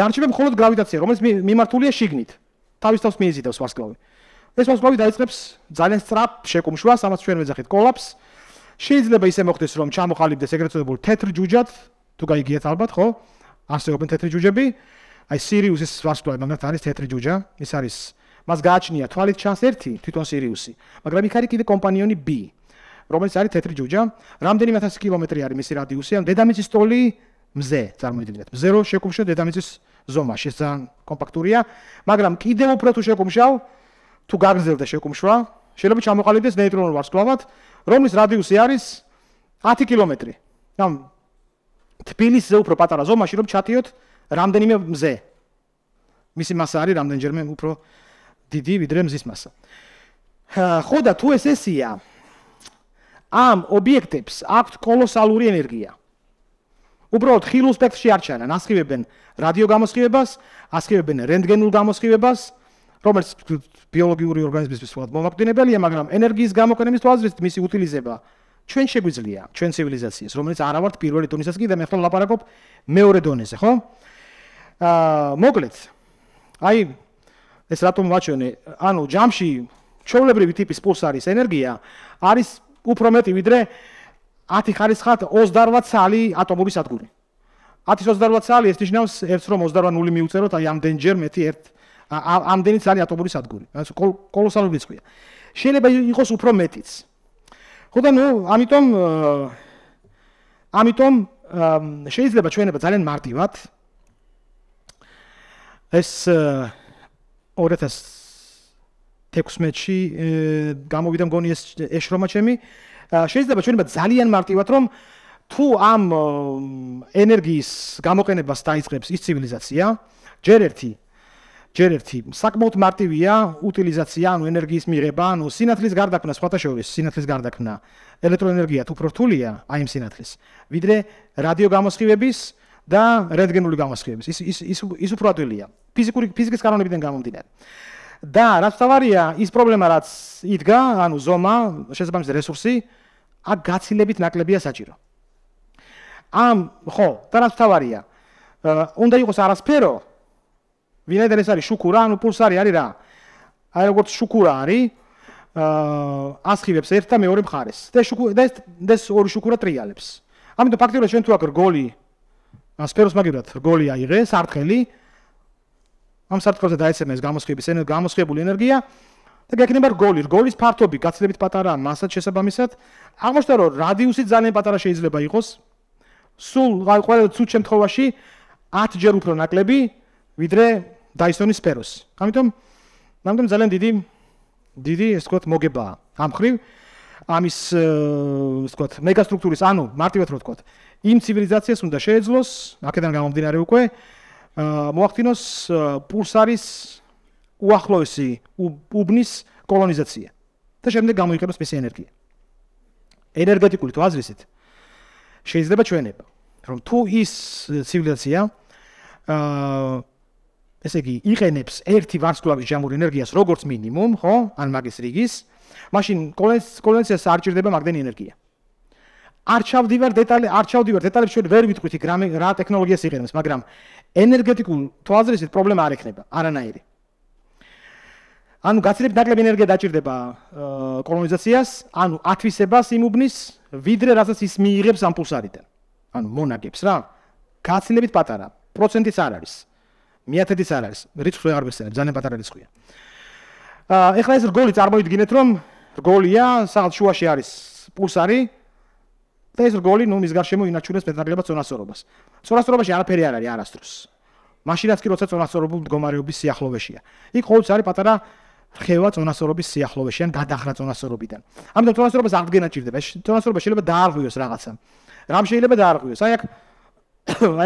დარჩება მხოლოდ გრავიტაცია რომელიც მიმართულია შიგნით თავის თავს მიიზიდავს ვარსკვლავი ეს ვარსკვლავი დაიწყებს ძალიან სწრაფ შეკუმშვას ამას ჩვენ ვეძახით კოლაფს შეიძლება ისე მოხდეს რომ ჩამოყალიბდეს ეგრეთ წოდებული თეთრ ჯუჯად თუ გაიგიათ ალბათ ხო არსებობენ თეთრი ჯუჯები. აი სირიუსის ვარსკვლავი მაგათ არის თეთრი ჯუჯა. ეს არის მას გააჩნია თვალით ჩანს ერთი თვითონ სირიუსი, მაგრამ იქ არის კიდე კომპანიონი B, რომელიც არის თეთრი ჯუჯა. რამდენი მათას კილომეტრი არის მისი რადიუსი? ან დედამიწის ტოლი მზე, წარმოიდგინეთ. მზე რო შეკუმშო დედამიწის ზომაში, ძალიან კომპაქტურია, მაგრამ კიდე უფრო თუ შეკუმშავ, თუ გაგრძელ და შეკუმშვა, შეიძლება ჩამოყალიბდეს ნეიტრონულ ვარსკვლავად, რომლის რადიუსი არის 10 კილომეტრი. ან თბილისზე უფრო პატარა ზომაში რომ ჩათიოთ რამდენიმე მზე. მისი massa არის რამდენჯერმე უფრო დიდი ვიდრე მზის massa. ხო და თუ ეს ესია ამ ობიექტებს აქვთ კოლოსალური ენერგია. უბრალოდ ხილულ სპექტრში არჩანან, ასხივებენ რადიო გამოსხივებას, ასხივებენ რენტგენულ გამოსხივებას, რომელიც ბიოლოგიური ორგანიზმის სხვა მომაკვდინებელია, მაგრამ ენერგიის გამოყენების თვალსაზრისით მისი უტილიზება ჩვენ შეგვიძლია ჩვენ ცივილიზაციის რომელიც არა ვართ პირველი დონისაც კი და მე ხო ლაპარაკობ მეორე დონეზე ხო აა მოკლედ აი ეს რატომ ვაჩვენე ანუ ჯამში ჩოვლებრივი ტიპის პულს არის ენერგია არის უფრო მეტი ვიდრე 10 ხარისხად 28 ცალი ატომური სადგური 10-28 ცალი ეს ნიშნავს ერთს რომ 28 ნული მიუწეროთ აი ამდენ ჯერ მეტი ერთ ამდენი ცალი ატომური სადგური ანუ კოლოსალური რიცხვია შეიძლება იყოს უფრო მეტიც ხო და ნუ ამიტომ ამიტომ შეიძლება ჩვენება ძალიან მარტივად ეს 2016-ში გამოვიდა მგონი ეს ეშრომა ჩემი შეიძლება ჩვენება ძალიან მარტივად რომ თუ ამ ენერგიის გამოყენებას დაიწყებს ის ცივილიზაცია ჯერ ერთი ჯერ ერთი საკმაოდ მარტივია утиლიზაცია ანუ ენერგიის მიღება ანუ სინათლის გარდაქმნა სხვათა შორის სინათლის გარდაქმნა ელექტროენერგია თუ პროთულია აი ამ სინათლის ვიდრე რადიო გამოსხივების და რენტგენული გამოსხივების ის ის ის ის უფრო ადვილია ფიზიკური ფიზიკის კანონებიდან გამომდინარე და რაც თავარია ის პრობლემა რაც იდგა ანუ ზომა შესაბამისი რესურსი აქ გაცილებით ნაკლებია საჭირო ამ ხო და რაც თავარია უნდა იყოს არასფერო ვინაიდან ეს არის შუქურა, ანუ პულსარი არის რა. აი როგორც შუქურა არის აა ასხივებს ერთ და მეორე მხარეს. და შუქ და ეს ეს ორი შუქურა ტრიალებს. ამიტომ ფაქტობრივად ჩვენ თუ აქ რგოლი სფეროს მაგერად რგოლი აიღეს, არტხელი ამ საფრთხეზე დაეცემეს გამოსხივების ენერგია, გამოსხებული ენერგია და გეკნება რგოლი, რგოლის ფართობი გაცილებით პატარაა მასად შესაბამისად. აღმოჩნდა რომ რადიუსი ძალიან პატარა შეიძლება იყოს. სულ ყველა ცუ შემთხვევაში 10 ჯერ უფრო ნაკლები, ვიდრე დაისონის სფეროს. ამიტომ ნამდვილად ძალიან დიდი დიდი ეს თქვათ მოგებაა. ამ ხრივ ამის ეს თქვათ მეგასტრუქტურის, ანუ მარტივად რო თქვათ, იმ ცივილიზაციას უნდა შეეძლოს, აქედან გამომდინარე უკვე მოახდინოს პულსარის უახლოესი უბნის კოლონიზაცია. და შემდეგ გამოიყენოს მისი ენერგია. ენერგეტიკული თვალსაზრისით შეიძლება ჩვენება, რომ თუ ის ცივილიზაცია აა ესე იგი იყენებს ერთი ვარსკვლავის ჟამურ ენერგიას როგორც მინიმუმ, ხო? ან მაგის რიგის. მაშინ კონდენსაცია არჭირდება მაგდენი ენერგია. არ ჩავდივარ დეტალე, არ ჩავდივარ დეტალებში, ვერ ვერ ვიტყვით გრამი რა ტექნოლოგიას იყენებს, მაგრამ ენერგეტიკულ თვალსაზრისით პრობლემა არ ექნება, არანაირი. ანუ გაცილებით ნაკლები ენერგია დაჭირდება კოლონიზაციას, ანუ ათვისებას იმუბნის, ვიდრე რასაც ის მიიღებს ამ პულსარიდან. ანუ მონაგებს რა. გაცილებით პატარა, პროცენტიც არ არის, მეათედის არ არის რიცხვს ვეღარ ვეცნებ ძალიან პატარა რიცხვია აა ეხლა ეს რგოლი წარმოიდგინეთ რომ რგოლია სადაც შუაში არის პულსარი და ეს რგოლი ნუ მის გარშემო ინარჩუნებს მეტნაკლებად ზონასორობას ზონასორობაში არაფერი არ არის არასდროს მაშინაც კი როცა ზონასორობულ მდგომარეობის სიახლოვეშია იქ ყოველთვის არის პატარა ხევა ზონასორობის სიახლოვეში ან გადახრა ზონასორობიდან ამიტომ ზონასორობას აღდგენა ჭირდება ზონასორობა შეიძლება დაარღვიოს რაღაცა რამ შეიძლება დაარღვიოს აი აქ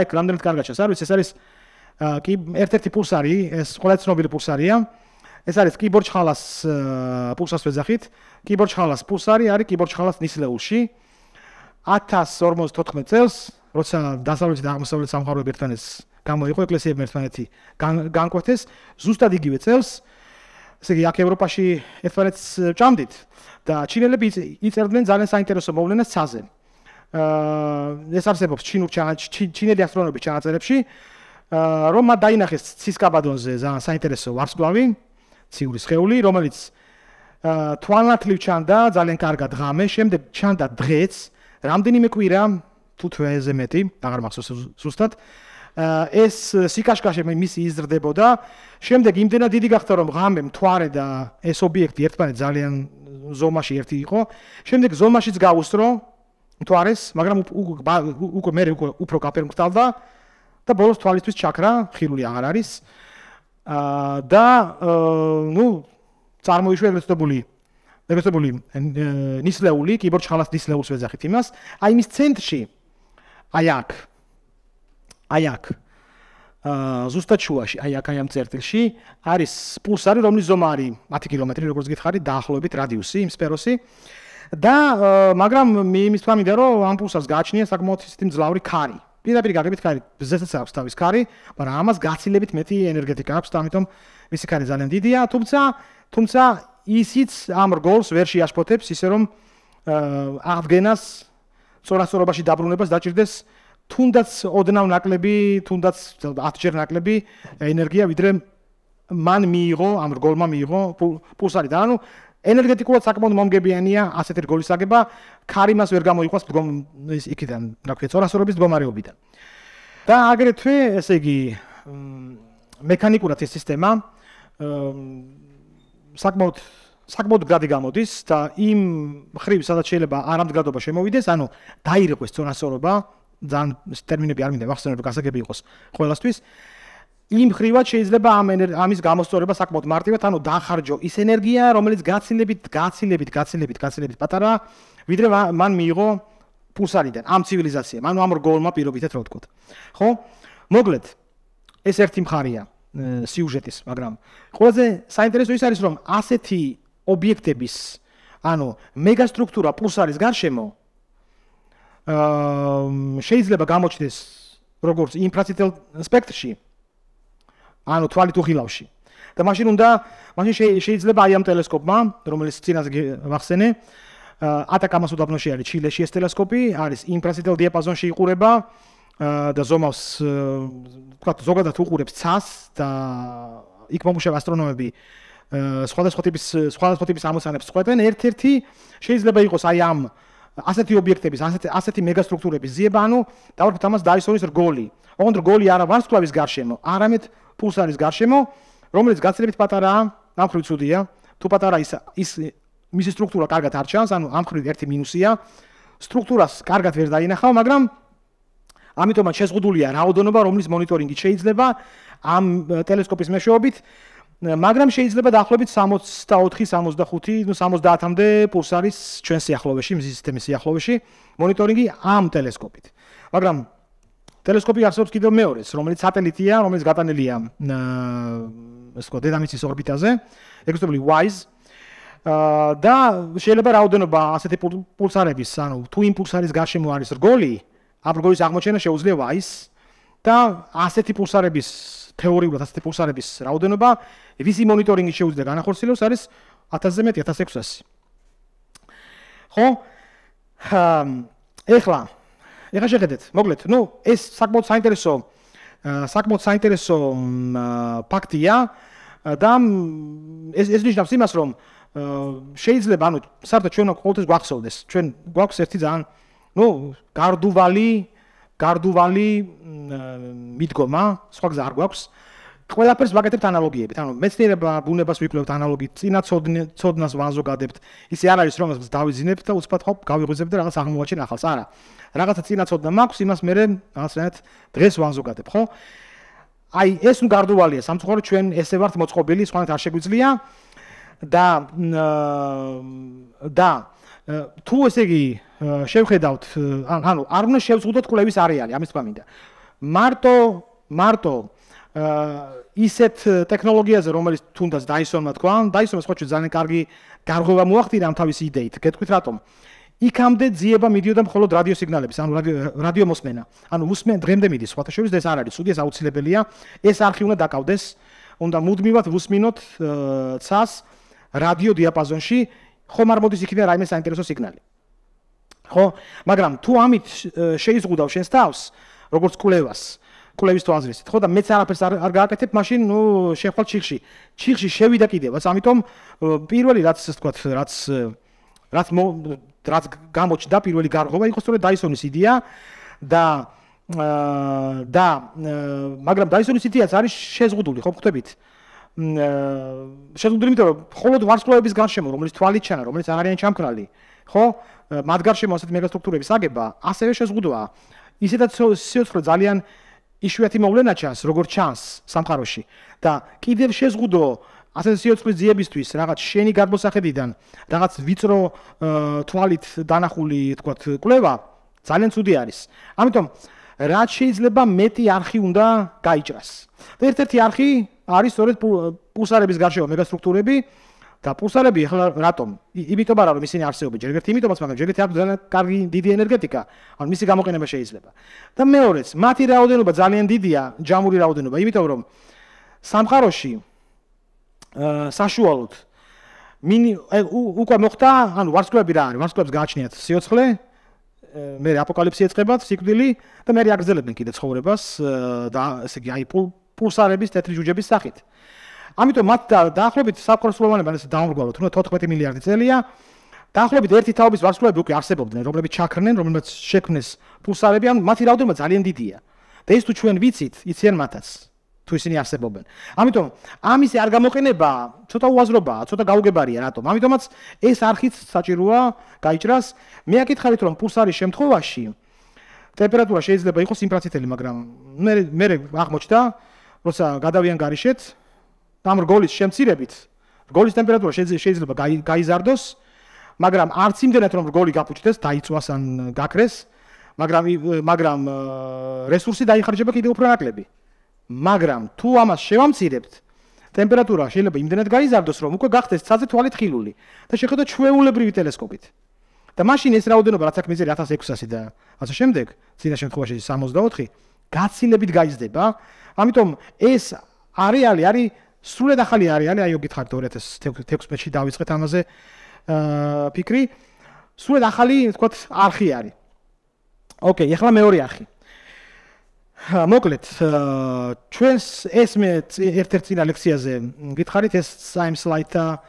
აი კრამდენს კარგაჩას არის ეს არის კი ერთ-ერთი პულსარი, ეს ყველა ცნობილი პულსარია. ეს არის კიბორჩხალას პულსას ვეძახით. კიბორჩხალას პულსარი არის კიბორჩხალას ნისლეულში 1054 წელს, როცა დასავლეთ და აღმოსავლეთ სამყაროები ერთმანეთს გამოიყო ეკლესიები ერთმანეთი განკვეთეს ზუსტად იგივე წელს. ესე იგი, აქ ევროპაში ერთმანეთს ჭამდით და ჩინელები იწერდნენ ძალიან საინტერესო მოვლენას ცაზე. აა ეს არსებობს ჩინურ ჩინელი ასტრონომების ჩანაწერებში. რომ მან დაინახეს ცისკაბადონზე ძალიან საინტერესო ვარსკვლავი, ციური სხეული, რომელიც თვალნათლივ ჩანდა, ძალიან კარგად ღამე, შემდეგ ჩანდა დღეც, რამდენიმე კვირა, თუ თვეზე მეტი, აღარ მახსოვს ზუსტად. ეს სიკაშკაშე მისი იზრდებოდა, შემდეგ იმდენად დიდი გახდა, რომ ღამე მთვარე და ეს ობიექტი ერთმანეთ ძალიან ზომაში ერთი იყო. შემდეგ ზომაშიც გაუსრო მთვარეს, მაგრამ უკვე მე უკვე უფრო გაფერმკვდა და და ბოლოს თვალისთვის ჩაქრა ხილული აღარ არის აა და ნუ წარმოიშვა ეგრეთებული ეგრეთებული ნისლეული კიბორჩხალას ნისლეულს ვეძახით იმას აი მის ცენტრში აი აქ აი აქ აა ზუსტად შუაში აი აქ აი ამ წერტილში არის პულსარი რომლის ზომა არის 10 კილომეტრი როგორც გითხარით დაახლოებით რადიუსი იმ სფეროსი და მაგრამ მე იმის თქვა მინდა რომ ამ პულსარს გააჩნია საკმაოდ ისეთი მძლავრი ქარი პირდაპირ გაგებით ხარ ბზესაც აქვს თავის ხარი, მაგრამ ამას გაცილებით მეტი ენერგეტიკა აქვს, ამიტომ მისი ხარი ძალიან დიდია, თუმცა თუმცა ისიც ამ რგოლს ვერ შეაშფოთებს, ისე რომ აღდგენას წორასწორობაში დაბრუნებას დაჭირდეს თუნდაც ოდნავ ნაკლები, თუნდაც 10ჯერ ნაკლები ენერგია, ვიდრე მან მიიღო ამ რგოლმა მიიღო პულსარი და ანუ ენერგეტიკულად საკმაოდ მომგებიანია ასეთი რგოლის აგება. ქარიმას ვერ გამოიყვას დგომ ის იქიდან, რა ქვია, წონასწორობის დგომარეობიდან. და აგრეთვე, ესე იგი, მექანიკურად ეს სისტემა საკმაოდ საკმაოდ გადი გამოდის და იმ ხრივ სადაც შეიძლება არამდგრადობა შემოვიდეს, ანუ დაირეგვეს წონასწორობა, ძალიან ეს ტერმინები არ მინდა, მაგრამ ასე რომ გასაგები იყოს ყოველასთვის. იმ ხრივაც შეიძლება ამ ამის გამოსწორება საკმაოდ მარტივად, ანუ დახარჯო ის ენერგია, რომელიც გაცილებით, გაცილებით, გაცილებით, გაცილებით პატარა, ვიდრე მან მიიღო პულსარიდან, ამ ცივილიზაციამ, ანუ ამ რგოლმა პირობითად რო ვთქვა. ხო? მოგლეთ, ეს ერთი მხარეა სიუჟეტის, მაგრამ ყველაზე საინტერესო ის არის, რომ ასეთი ობიექტების ანუ მეგასტრუქტურა პულსარის გარშემო აა შეიძლება გამოჩნდეს როგორც ინფრაწითელ სპექტრში ანუ თვალით უღილავში. და მაშინ უნდა მაშინ შეიძლება აი ამ ტელესკოპმა, რომელიც წინას გახსენე, ატაკამას უდაბნოში არის ჩილეში ეს ტელესკოპი, არის ინფრასვიტელ დიაპაზონში იყურება და ზომავს თქვათ ზოგადად უყურებს ცას და იქ მომუშავე ასტრონომები სხვადასხვა ტიპის სხვადასხვა ტიპის ამოცანებს წყვეტენ. ერთ-ერთი შეიძლება იყოს აი ამ ასეთი ობიექტების, ასეთი ასეთი მეგასტრუქტურების ზიება, ანუ დავრკეთ ამას დაისონის რგოლი. ოღონდ რგოლი არა ვარსკვლავის გარშემო, არამედ პულსარის გარშემო, რომელიც გაცილებით პატარაა, ამხრივ ცუდია. თუ პატარა ის ის მისი სტრუქტურა კარგად არ ჩანს, ანუ ამხრივ ერთი მინუსია. სტრუქტურას კარგად ვერ დაინახავ, მაგრამ ამიტომაც შეზღუდულია რაოდენობა, რომლის მონიტორინგი შეიძლება ამ ტელესკოპის მეშვეობით, მაგრამ შეიძლება დაახლოებით 64-65, ну 70-მდე პულსარის ჩვენ სიახლოვეში, მზის სისტემის სიახლოვეში მონიტორინგი ამ ტელესკოპით. მაგრამ ტელესკოპი არსებობს კიდევ მეორეც, რომელიც სატელიტია, რომელიც გატანილია ეს თქო დედამიწის ორბიტაზე, ეგრეთებული WISE და შეიძლება რაოდენობა ასეთი პულსარების, ანუ თუ იმპულსარის გარშემო არის რგოლი, ამ რგოლის აღმოჩენა შეუძლია WISE და ასეთი პულსარების თეორიულად ასეთი პულსარების რაოდენობა ვისი მონიტორინგი შეუძლია განახორციელოს არის 1000-ზე მეტი 1600. ხო? ხა ეხლა ეხა შეხედეთ, მოკლედ, ნუ ეს საკმაოდ საინტერესო საკმაოდ საინტერესო ფაქტია და ეს ეს ნიშნავს იმას, რომ შეიძლება, ანუ საერთოდ ჩვენ ყოველთვის გვახსოვდეს, ჩვენ გვაქვს ერთი ძალიან ნუ გარდუვალი გარდუვალი მიდგომა, სხვა გზა არ გვაქვს. აა ყველაფერს ვაკეთებთ ანალოგიებით. ანუ მეცნიერება ბუნებას ვიკვლევთ ანალოგიით, წინა ცოდნას ვაზოგადებთ. ისე არ არის, რომ ასე დავიზინებ და უცბად ხო გავიღვიძებ და რაღაც აღმოვაჩინე ახალს. არა. რაღაცა წინა ცოდნა მაქვს, იმას მე რაღაცნაირად დღეს ვაზოგადებ, ხო? აი, ეს უნდა გარდავალია, სამწუხარო ჩვენ ესე ვართ მოწყობილი, სხვანაირად არ შეგვიძლია. და და თუ ესე იგი შევხედავთ, ანუ არ უნდა შევზღუდოთ კლევის არეალი, ამის თქვა მინდა. მარტო მარტო ისეთ э, ტექნოლოგიაზე, რომელიც თუნდაც Dyson-მა თქვა, Dyson-მა სხვაჭი ძალიან კარგი გარღვევა მოახდინა ამ თავის იდეით. გეტყვით რატომ? იქამდე ძიება მიდიოდა მხოლოდ რადიო სიგნალების, ანუ რადიო მოსმენა. ანუ მოსმენ დღემდე მიდის, სხვათა შორის ეს არ არის, უდიეს აუცილებელია. ეს არქი უნდა დაკავდეს, უნდა მუდმივად მოსმინოთ э, ცას რადიო დიაპაზონში, ხომ არ მოდის იქიდან რაიმე საინტერესო სიგნალი. ხო? მაგრამ თუ ამით э, შეიზღუდავ შენს თავს, როგორც კვლევას, აა კლევის თვალსაზრისით ხო და მეც არაფერს არ არ გააკეთებ მაშინ ნუ შეხვალ ჩიხში ჩიხში შევიდა კიდევაც ამიტომ პირველი რაც თქვა რაც რაც რაც გამოჩნდა პირველი გარღობა იყო სწორედ დაისონის იდეა და და მაგრამ დაისონის იდეაც არის შეზღუდული ხო ხვდებით შეზღუდული იმიტომ რომ მხოლოდ ვარსკვლავების განშემო რომელიც თვალი ჩანა რომელიც არ არიან ჩამქრალი ხო მათგარშემო ასეთ მეგასტრუქტურების აგება ასევე შეზღუდვაა ისედაც სიოცხლე ძალიან აა იშვიათი მოვლენა ჩანს, როგორც ჩანს სამყაროში და კიდევ შეზღუდო ასენსიო წყვის ძიებისთვის რაღაც შენი გადმოსახედიდან, რაღაც ვიწრო თვალით დანახული, თქო, კლევა ძალიან ცუდი არის. ამიტომ რაც შეიძლება მეტი არქი უნდა გაიჭრას. და ერთ-ერთი არქი არის სწორედ პულსარების გარშემო მეგასტრუქტურები, და პულსარები ახლა რატომ? იმიტომ არა რომ ისინი არსებობენ ჯერ ერთი იმიტომაც, მაგრამ ჯერ ერთი აქვს ძალიან კარგი დიდი ენერგეტიკა, ან მისი გამოყენება შეიძლება. და მეორეც, მათი რაოდენობა ძალიან დიდია, ჯამური რაოდენობა, იმიტომ რომ სამყაროში აა საშუალოდ მინი უკვე მოხდა, ანუ ვარსკვლავები რა არის? ვარსკვლავებს გააჩნიათ სიოცხლე. მე აპოკალიფსი ეწყება, სიკვდილი და მე რეაგირებდნენ კიდე ცხოვრებას და ესე იგი აი პულსარების თეთრი ჯუჯების სახით. ამიტომ მათ დაახლოებით საფქროსულოვანებან ეს დაურგვალოთ, რომ 14 მილიარდი წელია. დაახლოებით ერთი თაობის ვარსკვლავები უკვე არსებობდნენ, რომლებიც ჩაქრნენ, რომლებიც შექმნეს პულსარები, ან მათი რაოდენობა ძალიან დიდია. და ის თუ ჩვენ ვიცით, იციან მათაც. თუ ისინი არსებობენ. ამიტომ ამის არ გამოყენება ცოტა უაზრობაა, ცოტა გაუგებარია რატომ. ამიტომაც ეს არქივს საჭიროა გაიჭრას. მე აკითხარით რომ პულსარის შემთხვევაში ტემპერატურა შეიძლება იყოს იმპრაციტელი, მაგრამ მე მე აღმოჩნდა, როცა გადავიან გარიშეთ, და მრგოლის შემცირებით მრგოლის ტემპერატურა შეიძლება გაიზარდოს მაგრამ არც იმდენად რომ მრგოლი გაფუჭდეს დაიწვას ან გაქრეს მაგრამ მაგრამ რესურსი დაიხარჯება კიდევ უფრო ნაკლები მაგრამ თუ ამას შევამცირებთ ტემპერატურა შეიძლება იმდენად გაიზარდოს რომ უკვე გახდეს ცაზე თვალი თხილული და შეხედოთ ჩვეულებრივი ტელესკოპით და მაშინ ეს რაოდენობა რაც აქ მიზერე 1600-ი და ასე შემდეგ ძინა შემთხვევაში 64 გაცილებით გაიზრდება ამიტომ ეს არეალი არის სრულად ახალი არეალი, აიო გითხარით 2016-ში დავიწყეთ ამაზე აა ფიქრი. სრულად ახალი, თქო, არხი არის. ოკეი, ახლა მეორე არხი. მოკლედ, ჩვენს ეს მე ერთ-ერთ წინა ლექციაზე გითხარით ეს same slide-ა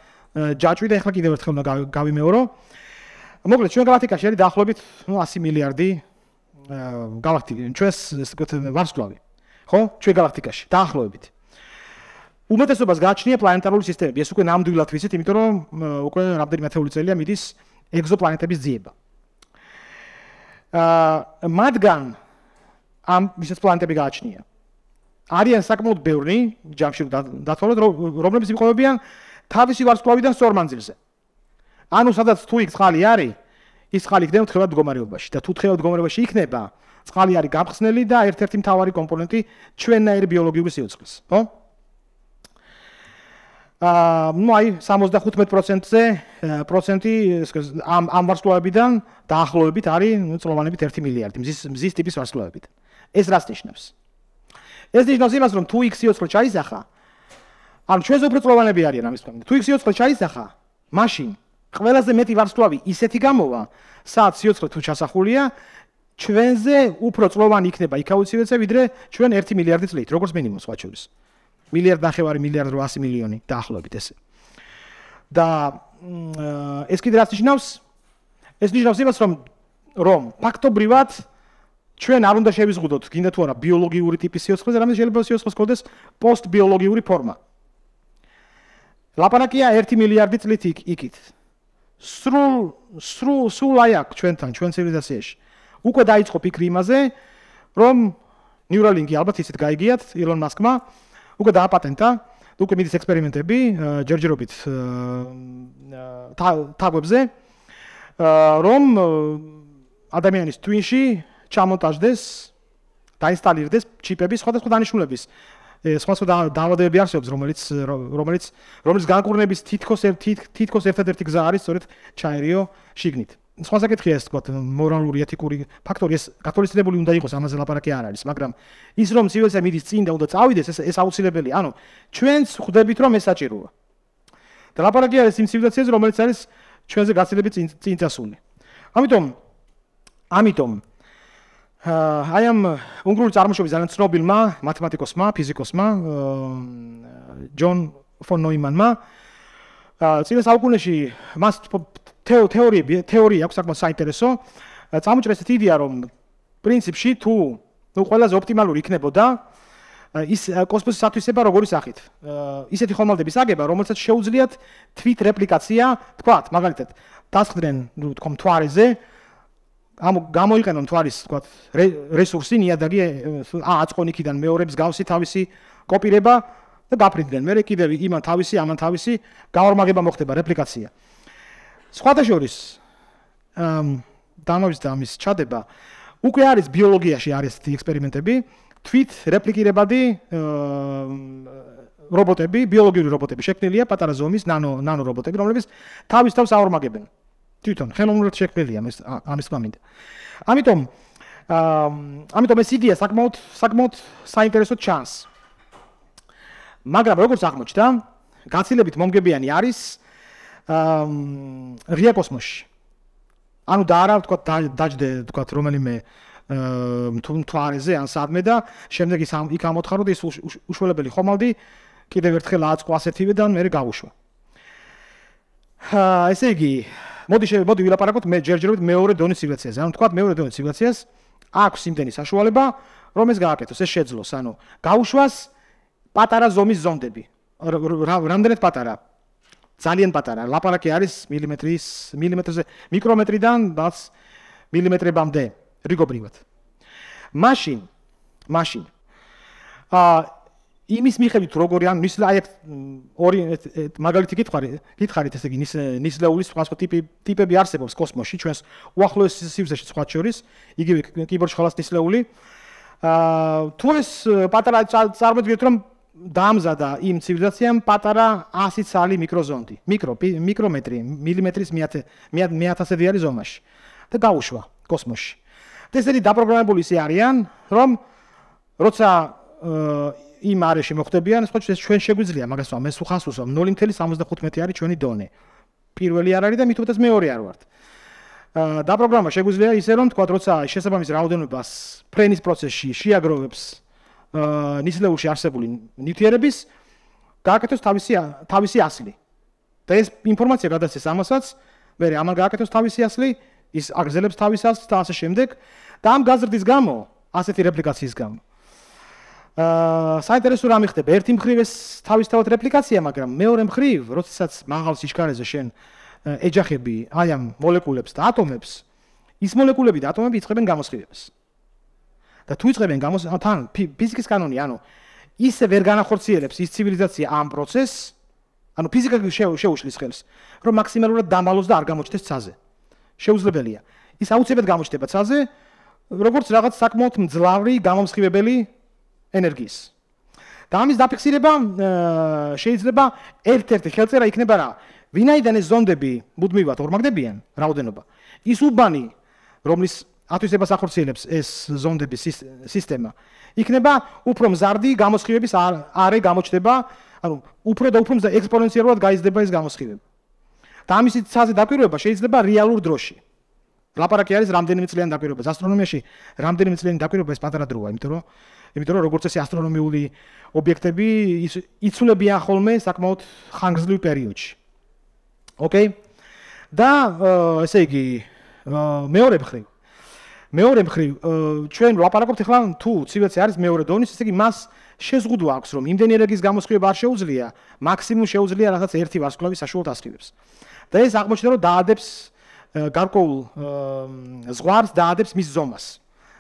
ჯაჭვი და ახლა კიდევ ერთხელ უნდა გავიმეორო. მოკლედ, ჩვენ galaktikaში არის დაახლოებით 100 მილიარდი galaktiki, ჩვენს ეს თქო, ვარსკვლავი. ხო? ჩვენ galaktikaში დაახლოებით. უმეტესობას გააჩნია პლანეტარული სისტემები. ეს უკვე ნამდვილად ვიცით, იმიტომ რომ უკვე რამდენიმე ათეული წელია მიდის ეგზოპლანეტების ძიება. აა მადგან ამ ვისაც პლანეტები გააჩნია. არიან საკმაოდ ბევრი ჯამში დათვალოთ რომლებიც იმყოფებიან თავისი ვარსკვლავიდან სორმანძილზე. ანუ სადაც თუ იქ წყალი არის, ის წყალი იქნება თხევად მდგომარეობაში და თუ თხევად მდგომარეობაში იქნება, წყალი არის გამხსნელი და ერთ-ერთი მთავარი კომპონენტი ჩვენნაირი ბიოლოგიური სივრცის, ხო? ну ай 75%-ზე პროცენტი ამ ამ ვარსკვლავებიდან დაახლოებით არის წლოვანებით 1 მილიარდი მზის მზის ტიპის ვარსკვლავებით. ეს რას ნიშნავს? ეს ნიშნავს იმას, რომ თუ X-ი უფრო ჩაიზახა, ან ჩვენს უფრო წლოვანები არიან ამის გამო. თუ X-ი უფრო ჩაიზახა, მაშინ ყველაზე მეტი ვარსკვლავი ისეთი გამოვა, სადაც სიოცხლე თუ ჩასახულია, ჩვენზე უფრო წლოვანი იქნება იქაუციეცე ვიდრე ჩვენ 1 მილიარდი წლით, როგორც მინიმუმს ვაჩვენებს. მილიარდ ნახევარი მილიარდ 800 მილიონი დაახლოებით ესე. და ეს კიდე რაც ნიშნავს? ეს ნიშნავს იმას, რომ რომ ფაქტობრივად ჩვენ არ უნდა შევიზღუდოთ, გინდა თუ არა ბიოლოგიური ტიპის სიცოცხლეს, რამე შეიძლება სიცოცხლეს კონდეს პოსტბიოლოგიური ფორმა. ლაპარაკია 1 მილიარდი წლით იქ იქით. სრულ სრულ სულ აი აქ ჩვენთან, ჩვენ ცივილიზაციაში. უკვე დაიწყო ფიქრი იმაზე, რომ ნიურალინგი ალბათ ისეთ გაიგიათ, ილონ მასკმა, უკვე დააპატენტა უკვე მიდის ექსპერიმენტები ჯერჯერობით თაგვებზე რომ ადამიანის twin-ში ჩამონტაჟდეს დაინსტალირდეს ჩიპები სხვადასხვა დანიშნულების სხვადასხვა დაავადებები არსებობს რომელიც რომელიც რომელიც განკურნების თითქოს თითქოს ერთადერთი გზა არის სწორედ ჩაერიო შიგნით სხვა საკითხია ეს თქო მორალური ეთიკური ფაქტორი ეს კათოლიციზებული უნდა იყოს ამაზე ლაპარაკი არ არის მაგრამ ის რომ სიველსა მიდის წინ და უნდა წავიდეს ეს ეს აუცილებელი ანუ ჩვენს ხვდებით რომ ეს საჭიროა და ლაპარაკი არის იმ სივილიზაციაზე რომელიც არის ჩვენზე გაცილებით წინ წინ წასული ამიტომ ამიტომ აი ამ უნგრული წარმოშობის ძალიან ცნობილმა მათემატიკოსმა ფიზიკოსმა ჯონ ფონ ნოიმანმა აა წინა საუკუნეში მას თეორია თეორია აქვს საკმაოდ საინტერესო. წამოჭრა ესეთ იდეა რომ პრინციპში თუ ну ყველაზე ოპტიმალური იქნებოდა ის კოსმოსის ათვისება როგორი სახით. ისეთი ხომალდების აგება, რომელსაც შეუძლიათ თვით რეპლიკაცია, თქვათ, მაგალითად, დასხდნენ, ну, თქო, თვარეზე, ამ გამოიყენონ თვარის, თქვათ, რესურსი ნიადაგი აწყონიკიდან მეორებს გავსი თავისი კოპირება და გაფრინდნენ. მე რე კიდევ იმან თავისი, ამან თავისი გაორმაგება მოხდება რეპლიკაცია. სხვათაშორის ამ დანობის და ამის ჩადება უკვე არის ბიოლოგიაში არის ეს ექსპერიმენტები თვით რეპლიკირებადი რობოტები, ბიოლოგიური რობოტები შექმნილია პატარა ზომის ნანო ნანო რობოტები, რომლებიც თავის თავს აორმაგებენ. თვითონ ხელოვნურად შექმნილია ამის ამის გამინდა. ამიტომ აა ამიტომ ეს იდეა საკმაოდ საკმაოდ საინტერესო ჩანს. მაგრამ როგორც აღმოჩნდა, გაცილებით მომგებიანი არის აა აა ღია კოსმოსში. ანუ და არა ვთქვა დაჯდე ვთქვა რომელიმე თუ თვარეზე ან სადმე და შემდეგ ის იქ ამოთხარო და ის უშველებელი ხომალდი კიდევ ერთხელ აწყო ასეთივე და მე გავუშვა. ა ესე იგი მოდი შე მოდი ვილაპარაკოთ მე ჯერჯერობით მეორე დონის ინფლაციაზე. ანუ თქვა მეორე დონის ინფლაციას აქვს იმდენი საშუალება რომ ეს გააკეთოს, ეს შეძლოს, ანუ გავუშვას პატარა ზომის ზონდები. რამდენად პატარაა? ძალიან პატარა. ლაპარაკი არის მილიმეტრის მილიმეტრზე, მიკრომეტრიდან დას მილიმეტრებამდე რიგობრივად. მაშინ მაშინ ა იმის მიხედვით როგორი ან ნისლა აი ორი მაგალითი გითხარით გითხარით ესე იგი ნისლეულის სხვადასხვა ტიპი ტიპები არსებობს კოსმოსში ჩვენს უახლოეს სივრცეში სხვა შორის იგივე კიბორჩხალას ნისლეული აა თუ ეს პატარა წარმოვიდგინოთ რომ დაამზადა იმ ცივილიზაციამ პატარა 100 წალი მიკროზონდი, მიკრო მიკრომეტრი, მილიმეტრის მეათე 1000-დიარი ზონაში და გაუშვა კოსმოსში. და ესეთი დაპროგრამებული ისე არიან, რომ როცა იმ არეში მოხდებიან, სხვა ჩვენ ჩვენ შეგვიძლია მაგას რა, მეს უხანს უსვამ 0.75 არის ჩვენი დონე. პირველი არ არის და მithubtas მეორე არ ვართ. აა დაპროგრამა შეგვიძლია ისე რომ თქვა, როცა შესაბამის რაოდენობას ფრენის პროცესში შეაგროვებს 0.75 ნისლეულში არსებული ნივთიერების გააკეთოს თავისი თავისი ასლი. და ეს ინფორმაცია გადასცეს ამასაც, მე რე ამან გააკეთოს თავისი ასლი, ის აგზელებს თავის ასლს და ასე შემდეგ და ამ გაზრდის გამო, ასეთი რეპლიკაციის გამო. აა საინტერესო რამი ხდება, ერთი მხრივ ეს თავისთავად რეპლიკაცია, მაგრამ მეორე მხრივ, როდესაც მაღალ სიჩქარეზე შენ ეჯახები აი ამ მოლეკულებს და ატომებს ის მოლეკულები და ატომები იწყებენ გამოსხივებას. და თუ იწებენ გამოს თან ფიზიკის კანონი ანუ ისე ვერ განახორციელებს ის ცივილიზაცია ამ პროცესს ანუ ფიზიკა შეუშლის ხელს რომ მაქსიმალურად დამალოს და არ გამოჩდეს ცაზე შეუძლებელია ის აუცილებლად გამოჩდება ცაზე როგორც რაღაც საკმაოდ მძლავრი გამომსხივებელი ენერგიის და ამის დაფიქსირება შეიძლება ერთ-ერთი ხელწერა იქნება რა ვინაიდან ეს ზონდები მუდმივად ორმაგდებიან რაოდენობა ის უბანი რომლის ათვისებას ახორციელებს ეს ზონდების სისტემა. იქნება უფრო მზარდი გამოსხივების არე გამოჩდება, ანუ უფრო და უფრო ექსპონენციალურად გაიზრდება ეს გამოსხივება. და ამის ცაზე დაკვირვება შეიძლება რეალურ დროში. ლაპარაკი არის რამდენიმე წლიანი დაკვირვება. ასტრონომიაში რამდენიმე წლიანი დაკვირვება ეს პატარა დროა, იმიტომ რომ იმიტომ რომ როგორც ეს ასტრონომიული ობიექტები იცვლებიან ხოლმე საკმაოდ ხანგრძლივ პერიოდში. ოკეი? და ესე იგი მეორე მხრივ მეორე მხრივ ჩვენ ვლაპარაკობთ ახლა თუ ცივეცი არის მეორე დონის ესე იგი მას შეზღუდვა აქვს რომ იმდენი რეგის გამოსხივება არ შეუძლია მაქსიმუმ შეუძლია რაღაც ერთი ვარსკვლავი საშუალოდ ასრულებს და ეს აღმოჩნდა რომ დაადებს გარკვეულ ზღვარს დაადებს მის ზომას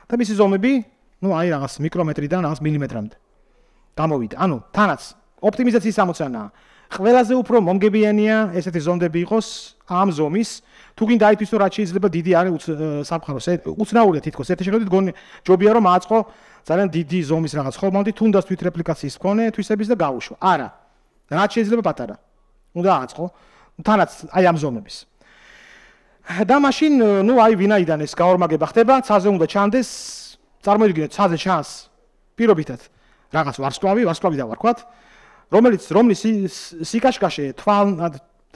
და მისი ზომები ну აი რაღაც მიკრომეტრიდან რაღაც მილიმეტრამდე გამოვიდა ანუ თანაც ოპტიმიზაციის ამოცანაა ყველაზე უფრო მომგებიანია ესეთი ზონდები იყოს ამ ზომის თუ გინდა ითვისო რაც შეიძლება დიდი არის სამყაროს უცნაურია თითქოს ერთშეხედვით გონი ჯობია რომ აწყო ძალიან დიდი ზომის რაღაც ხომამდე თუნდაც თვით რეპლიკაციის მქონე თვისების და გაუშვა არა რაც შეიძლება პატარა უნდა აწყო თანაც აი ამ ზომების და მაშინ ნუ აი ვინაიდან ეს გაორმაგება ხდება ცაზე უნდა ჩანდეს წარმოიდგინეთ ცაზე ჩანს პირობითად რაღაც ვარსკვლავი ვარსკვლავი დავარქვათ რომელიც რომლის სიკაშკაშე თვალ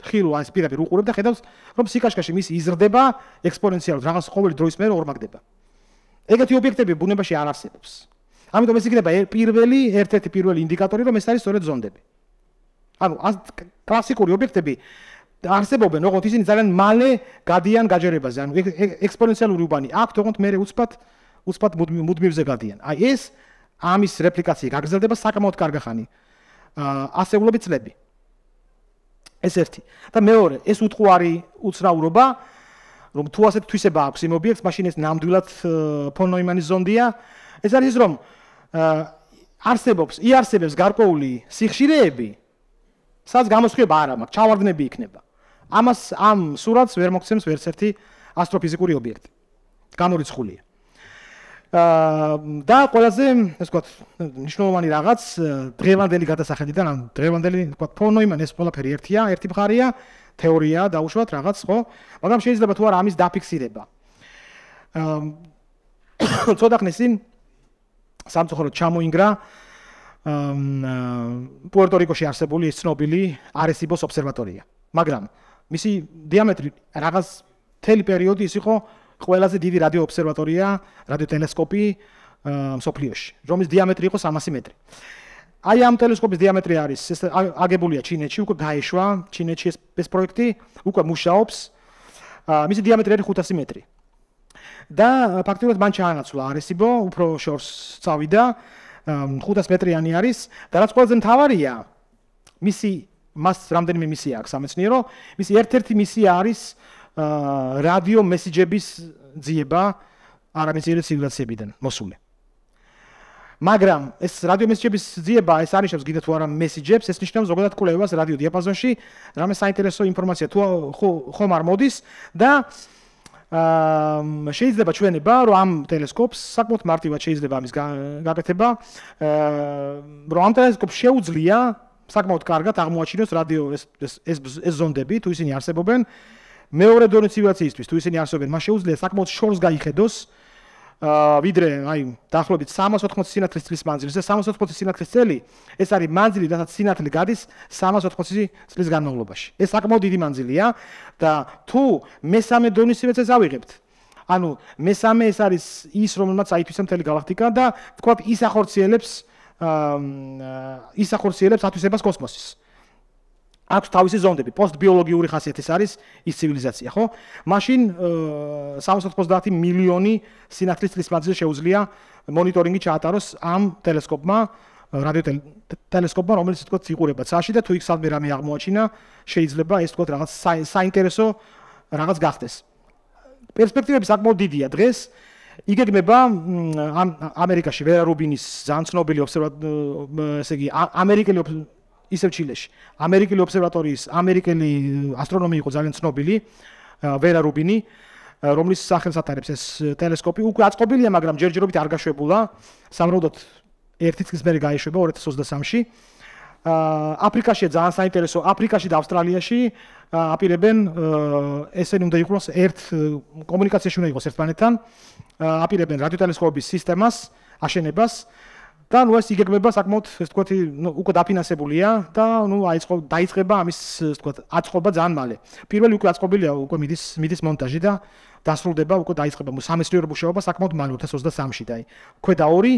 ხილო ან სპირაპირ უყურებ და ხედავს რომ სიკაშკაში მის იზრდება ექსპონენციალურად რაღაც ყოველი დროის მერე ორმაგდება ეგეთი ობიექტები ბუნებაში არ არსებობს ამიტომ ეს იქნება პირველი ერთ-ერთი პირველი ინდიკატორი რომ ეს არის სწორედ ზონდები ანუ კლასიკური ობიექტები არსებობენ როგორც ისინი ძალიან მალე გადიან გაჯერებაზე ანუ ექსპონენციალური უბანი აქვთ თქვენ მე უცბად უცბად მუდმივზე გადიან აი ეს ამის რეპლიკაცია გაგრძელდება საკმაოდ კარგახანი ასეულობით წლები ეს ერთი და მეორე ეს უთყო არის უცნაურობა რომ თუ ასეთ თვისება აქვს იმ ობიექტს მაშინ ეს ნამდვილად ფონ ნოიმანის ზონდია ეს არის რომ არსებობს იარსებებს გარკვეული სიხშირეები სადაც გამოსხება არ ამაქვს ჩავარდნები იქნება ამას ამ სურათს ვერ მოგცემს ვერც ერთი ასტროფიზიკური ობიექტი გამორიცხულია და ყველაზე ეს ვთქვათ ნიშნულოვანი რაღაც დღევანდელი გადასახედიდან ან დღევანდელი ვთქვათ ფონო იმან ეს ყველაფერი ერთია, ერთი მხარეა, თეორია დაუშვათ რაღაც, ხო? მაგრამ შეიძლება თუ არა ამის დაფიქსირება. აა ცოტა ხნის წინ სამწუხაროდ ჩამოინგრა აა პუერტორიკოში არსებული ეს ცნობილი არესიბოს ობსერვატორია. მაგრამ მისი დიამეტრი რაღაც მთელი პერიოდი ის იყო ყველაზე დიდი რადიო ობსერვატორია, რადიო ტელესკოპი სოფლიოში, რომის დიამეტრი იყო 300 მეტრი. აი ამ ტელესკოპის დიამეტრი არის ეს აგებულია ჩინეთში, უკვე გაეშვა ჩინეთში ეს ეს პროექტი, უკვე მუშაობს. აა მისი დიამეტრი არის 500 მეტრი. და ფაქტობრივად მან ჩაანაცვლა არესიბო, უფრო შორს წავიდა. 500 მეტრიანი არის და რაც ყველაზე მთავარია, მისი მას რამდენიმე მისია აქვს სამეცნიერო, მისი ერთ-ერთი მისია არის რადიო მესიჯების ძიება არამეცნიერე სიგნალებიდან მოსული. მაგრამ ეს რადიო მესიჯების ძიება ეს არ ნიშნავს გინდა თუ არა მესიჯებს, ეს ნიშნავს ზოგადად კვლევას რადიო დიაპაზონში, რამე საინტერესო ინფორმაცია თუ ხომ არ მოდის და აა შეიძლება ჩვენება რომ ამ ტელესკოპს საკმაოდ მარტივად შეიძლება ამის გაკეთება აა რომ ამ ტელესკოპს შეუძლია საკმაოდ კარგად აღმოაჩინოს რადიო ეს ეს ეს ზონდები თუ ისინი არსებობენ აა მეორე დონის ინფლაციისთვის თუ ისინი არსებობენ, მას შეუძლია საკმაოდ შორს გაიხედოს ა ვიდრე აი დაახლოებით 380 სინათლის წლის მანძილზე 380 სინათლის წელი ეს არის მანძილი რასაც სინათლე გადის 380 წლის განმავლობაში ეს საკმაოდ დიდი მანძილია და თუ მესამე დონის ინფლაციას ავიღებთ ანუ მესამე ეს არის ის რომელმაც აითვისა მთელი galaktika და თქვა ის ახორციელებს ის ახორციელებს ათვისებას კოსმოსის აქვს თავისი ზონდები. პოსტბიოლოგიური ხასიათის არის ის ცივილიზაცია, ხო? მაშინ 790 მილიონი სინათლის წლის მანძილზე შეუძლია მონიტორინგი ჩაატაროს ამ ტელესკოპმა, რადიო ტელესკოპმა, რომელიც თქო ციყურება წაში და თუ იქ სამე რამე აღმოაჩინა, შეიძლება ეს თქო რაღაც საინტერესო რაღაც გახდეს. პერსპექტივები საკმაოდ დიდია დღეს. იგეგმება ამ ამერიკაში ვერა რუბინის ძალიან ცნობილი ობსერვატორი ესე იგი ამერიკელი ისევ ჩილეში. ამერიკელი ობსერვატორიის ამერიკელი ასტრონომი იყო ძალიან ცნობილი ვერა რუბინი, რომლის სახელს ატარებს ეს ტელესკოპი. უკვე აწყობილია, მაგრამ ჯერჯერობით არ გაშვებულა. სამრავლოდ ერთი წლის მერე გაიშვება 2023-ში. აფრიკაშია ძალიან საინტერესო, აფრიკაში და ავსტრალიაში აპირებენ ესენი უნდა იყოს ერთ კომუნიკაციაში უნდა იყოს ერთმანეთთან აპირებენ რადიო ტელესკოპების სისტემას, აშენებას. და ნუ ეს იგეგმება საკმაოდ ეს თქვათი ნუ უკვე დაფინანსებულია და ნუ აიწყო დაიწყება ამის თქვათ აწყობა ძალიან მალე. პირველი უკვე აწყობილია უკვე მიდის მიდის მონტაჟი და დასრულდება უკვე დაიწყება სამესტრიერო მუშაობა საკმაოდ მალე 2023-ში და აი ქვედა ორი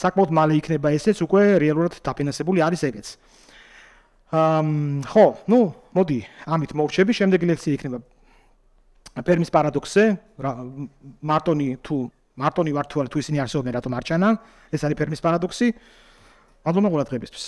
საკმაოდ მალე იქნება ესეც უკვე რეალურად დაფინანსებული არის ეგეც. ამ ხო, ნუ მოდი ამით მოვშები, შემდეგი ლექცია იქნება პერმის პარადოქსზე, მარტონი თუ მარტონი ვარ თუ არა თუ ისინი არსებობენ რატომ არ ჩანან ეს არის ფერმის პარადოქსი მადლობა ყურადღებისთვის